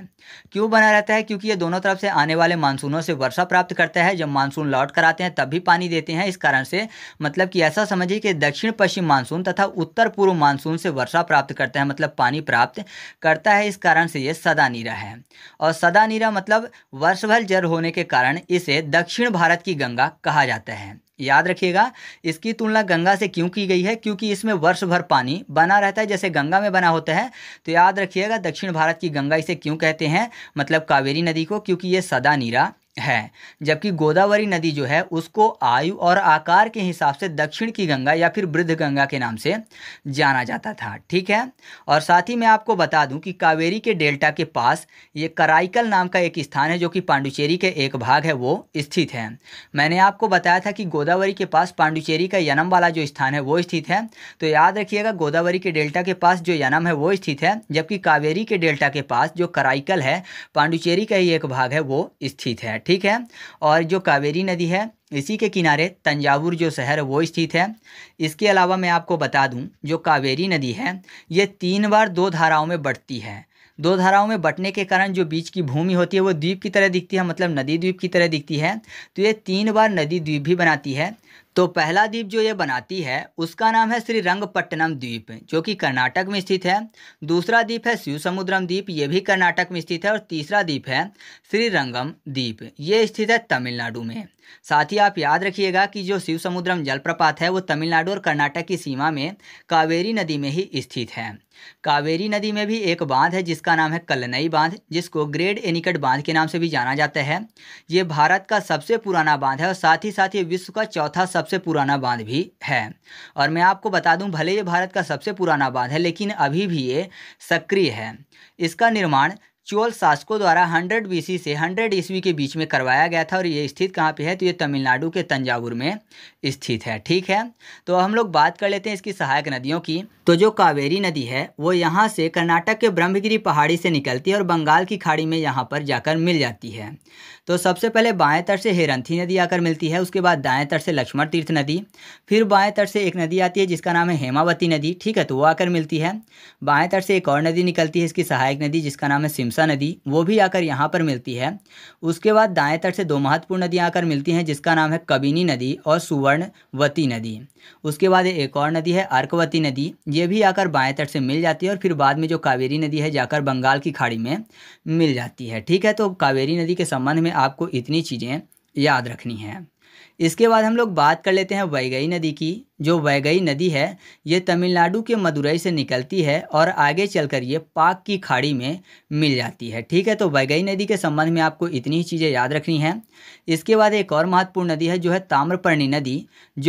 क्यों बना रहता है क्योंकि ये दोनों तरफ से आने वाले मानसूनों से वर्षा प्राप्त करता है जब मानसून लौट कर आते हैं तब भी पानी देते हैं इस कारण से मतलब कि ऐसा समझिए कि दक्षिण पश्चिम मानसून तथा उत्तर पूर्व मानसून से वर्षा प्राप्त करता है मतलब पानी प्राप्त करता है इस कारण से ये सदा नीरा है और सदा नीरा मतलब वर्ष भर जल होने के कारण इसे दक्षिण भारत की गंगा कहा जाता है याद रखिएगा इसकी तुलना गंगा से क्यों की गई है क्योंकि इसमें वर्ष भर पानी बना रहता है जैसे गंगा में बना होता है तो याद रखिएगा दक्षिण भारत की गंगा इसे क्यों कहते हैं मतलब कावेरी नदी को क्योंकि ये सदा नीरा है जबकि गोदावरी नदी जो है उसको आयु और आकार के हिसाब से दक्षिण की गंगा या फिर वृद्ध गंगा के नाम से जाना जाता था ठीक है और साथ ही मैं आपको बता दूं कि कावेरी के डेल्टा के पास ये कराइकल नाम का एक स्थान है जो कि पांडुचेरी के एक भाग है वो स्थित है मैंने आपको बताया था कि गोदावरी के पास पांडुचेरी का यनम वाला जो स्थान है वो स्थित है तो याद रखिएगा गोदावरी के डेल्टा के पास जो यनम है वो स्थित है जबकि कावेरी के डेल्टा के पास जो कराइकल है पांडुचेरी का ही एक भाग है वो स्थित है ठीक है और जो कावेरी नदी है इसी के किनारे तंजावुर जो शहर है वो स्थित है इसके अलावा मैं आपको बता दूं जो कावेरी नदी है ये तीन बार दो धाराओं में बढ़ती है दो धाराओं में बटने के कारण जो बीच की भूमि होती है वो द्वीप की तरह दिखती है मतलब नदी द्वीप की तरह दिखती है तो ये तीन बार नदी द्वीप भी बनाती है तो पहला द्वीप जो ये बनाती है उसका नाम है श्री रंगपट्टनम द्वीप जो कि कर्नाटक में स्थित है दूसरा द्वीप है शिव समुद्रम द्वीप ये भी कर्नाटक में स्थित है और तीसरा द्वीप है श्री रंगम द्वीप ये स्थित है तमिलनाडु में साथ ही आप याद रखिएगा कि जो शिव समुद्रम जलप्रपात है वो तमिलनाडु और कर्नाटक की सीमा में कावेरी नदी में ही स्थित है कावेरी नदी में भी एक बांध है जिसका नाम है कलनई बांध जिसको ग्रेट एनिकट बांध के नाम से भी जाना जाता है ये भारत का सबसे पुराना बांध है और साथ ही साथ ये विश्व का चौथा सबसे पुराना बांध भी है और मैं आपको बता दूं भले ये भारत का सबसे पुराना बांध है लेकिन अभी भी ये सक्रिय है इसका निर्माण चोल शासकों द्वारा 100 बीसी से 100 ईस्वी के बीच में करवाया गया था और ये स्थित कहाँ पे है तो ये तमिलनाडु के तंजावुर में स्थित है ठीक है तो हम लोग बात कर लेते हैं इसकी सहायक नदियों की तो जो कावेरी नदी है वो यहाँ से कर्नाटक के ब्रह्मगिरी पहाड़ी से निकलती है और बंगाल की खाड़ी में यहाँ पर जाकर मिल जाती है तो सबसे पहले बाएं तट से हेरंथी नदी आकर मिलती है उसके बाद दाएं तट से लक्ष्मण तीर्थ नदी फिर बाएं तट से एक नदी आती है जिसका नाम है हेमावती नदी ठीक है तो वो आकर मिलती है बाएं तट से एक और नदी निकलती है इसकी सहायक नदी जिसका नाम है सिमसा नदी वो भी आकर यहाँ पर मिलती है उसके बाद दाएँ तट से दो महत्वपूर्ण नदियाँ आकर मिलती हैं जिसका नाम है कबीनी नदी और सुवर्णवती नदी उसके बाद एक और नदी है अर्कवती नदी ये भी आकर बाएं तट से मिल जाती है और फिर बाद में जो कावेरी नदी है जाकर बंगाल की खाड़ी में मिल जाती है ठीक है तो कावेरी नदी के संबंध में आपको इतनी चीज़ें याद रखनी है इसके बाद हम लोग बात कर लेते हैं वैगई नदी की जो वैगई नदी है ये तमिलनाडु के मदुरई से निकलती है और आगे चलकर ये पाक की खाड़ी में मिल जाती है ठीक है तो वैगई नदी के संबंध में आपको इतनी ही चीज़ें याद रखनी है इसके बाद एक और महत्वपूर्ण नदी है जो है ताम्रपर्णी नदी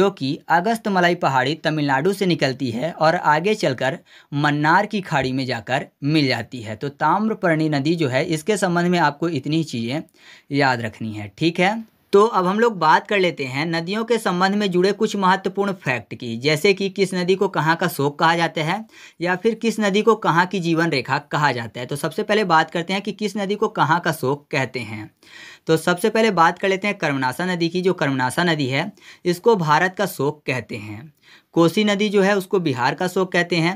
जो कि अगस्त मलाई पहाड़ी तमिलनाडु से निकलती है और आगे चलकर मन्नार की खाड़ी में जाकर मिल जाती है तो ताम्रपर्णी नदी जो है इसके संबंध में आपको इतनी ही चीज़ें याद रखनी है ठीक है तो अब हम लोग बात कर लेते हैं नदियों के संबंध में जुड़े कुछ महत्वपूर्ण फैक्ट की जैसे कि किस नदी को कहाँ का शोक कहा जाता है या फिर किस नदी को कहाँ की जीवन रेखा कहा जाता है तो सबसे पहले बात करते हैं कि किस नदी को कहाँ का शोक कहते हैं तो सबसे पहले बात कर लेते हैं कर्मनासा नदी की जो कर्मनासा नदी है इसको भारत का शोक कहते हैं कोसी नदी जो है उसको बिहार का शोक कहते हैं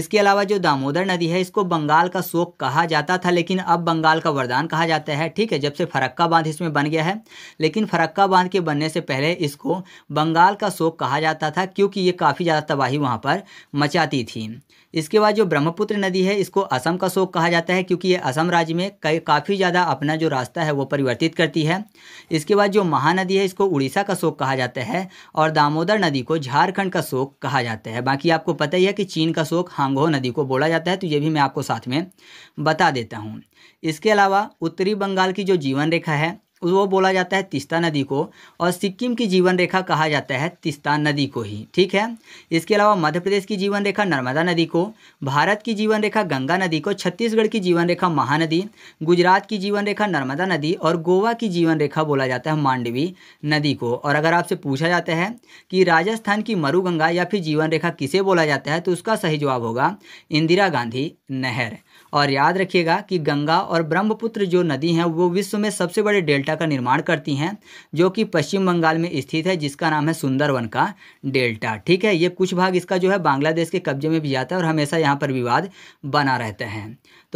इसके अलावा जो दामोदर नदी है इसको बंगाल का शोक कहा जाता था लेकिन अब बंगाल का वरदान कहा जाता है ठीक है जब से फरक्का बांध इसमें बन गया है लेकिन फरक्का बांध के बनने से पहले इसको बंगाल का शोक कहा जाता था क्योंकि ये काफ़ी ज़्यादा तबाही वहाँ पर मचाती थी इसके बाद जो ब्रह्मपुत्र नदी है इसको असम का शोक कहा जाता है क्योंकि ये असम राज्य में काफ़ी ज़्यादा अपना जो रास्ता है वो परिवर्तित करती है इसके बाद जो महानदी है इसको उड़ीसा का शोक कहा जाता है और दामोदर नदी को झारखंड का शोक कहा जाता है बाकी आपको पता ही है कि चीन का शोक हांगो नदी को बोला जाता है तो ये भी मैं आपको साथ में बता देता हूँ इसके अलावा उत्तरी बंगाल की जो जीवन रेखा है वो बोला जाता है तिस्ता नदी को और सिक्किम की जीवन रेखा कहा जाता है तिस्ता नदी को ही ठीक है इसके अलावा मध्य प्रदेश की जीवन रेखा नर्मदा नदी को भारत की जीवन रेखा गंगा नदी को छत्तीसगढ़ की जीवन रेखा महानदी गुजरात की जीवन रेखा नर्मदा नदी और गोवा की जीवन रेखा बोला जाता है मांडवी नदी को और अगर आपसे पूछा जाता है कि राजस्थान की मरुगंगा या फिर जीवन रेखा किसे बोला जाता है तो उसका सही जवाब होगा इंदिरा गांधी नहर और याद रखिएगा कि गंगा और ब्रह्मपुत्र जो नदी हैं वो विश्व में सबसे बड़े डेल्टा का निर्माण करती हैं जो कि पश्चिम बंगाल में स्थित है जिसका नाम है सुंदरवन का डेल्टा ठीक है ये कुछ भाग इसका जो है बांग्लादेश के कब्जे में भी जाता है और हमेशा यहाँ पर विवाद बना रहता है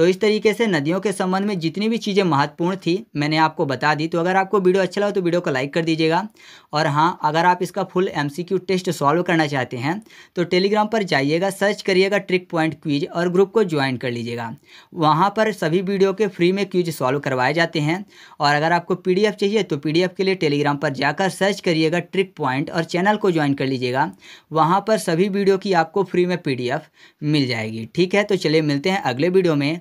तो इस तरीके से नदियों के संबंध में जितनी भी चीज़ें महत्वपूर्ण थी मैंने आपको बता दी तो अगर आपको वीडियो अच्छा लगा तो वीडियो को लाइक कर दीजिएगा और हाँ अगर आप इसका फुल एम टेस्ट सॉल्व करना चाहते हैं तो टेलीग्राम पर जाइएगा सर्च करिएगा ट्रिक पॉइंट क्वीज और ग्रुप को ज्वाइन कर लीजिएगा वहाँ पर सभी वीडियो के फ्री में क्यूज सॉल्व करवाए जाते हैं और अगर आपको पी चाहिए तो पी के लिए टेलीग्राम पर जाकर सर्च करिएगा ट्रिक पॉइंट और चैनल को ज्वाइन कर लीजिएगा वहाँ पर सभी वीडियो की आपको फ्री में पी मिल जाएगी ठीक है तो चलिए मिलते हैं अगले वीडियो में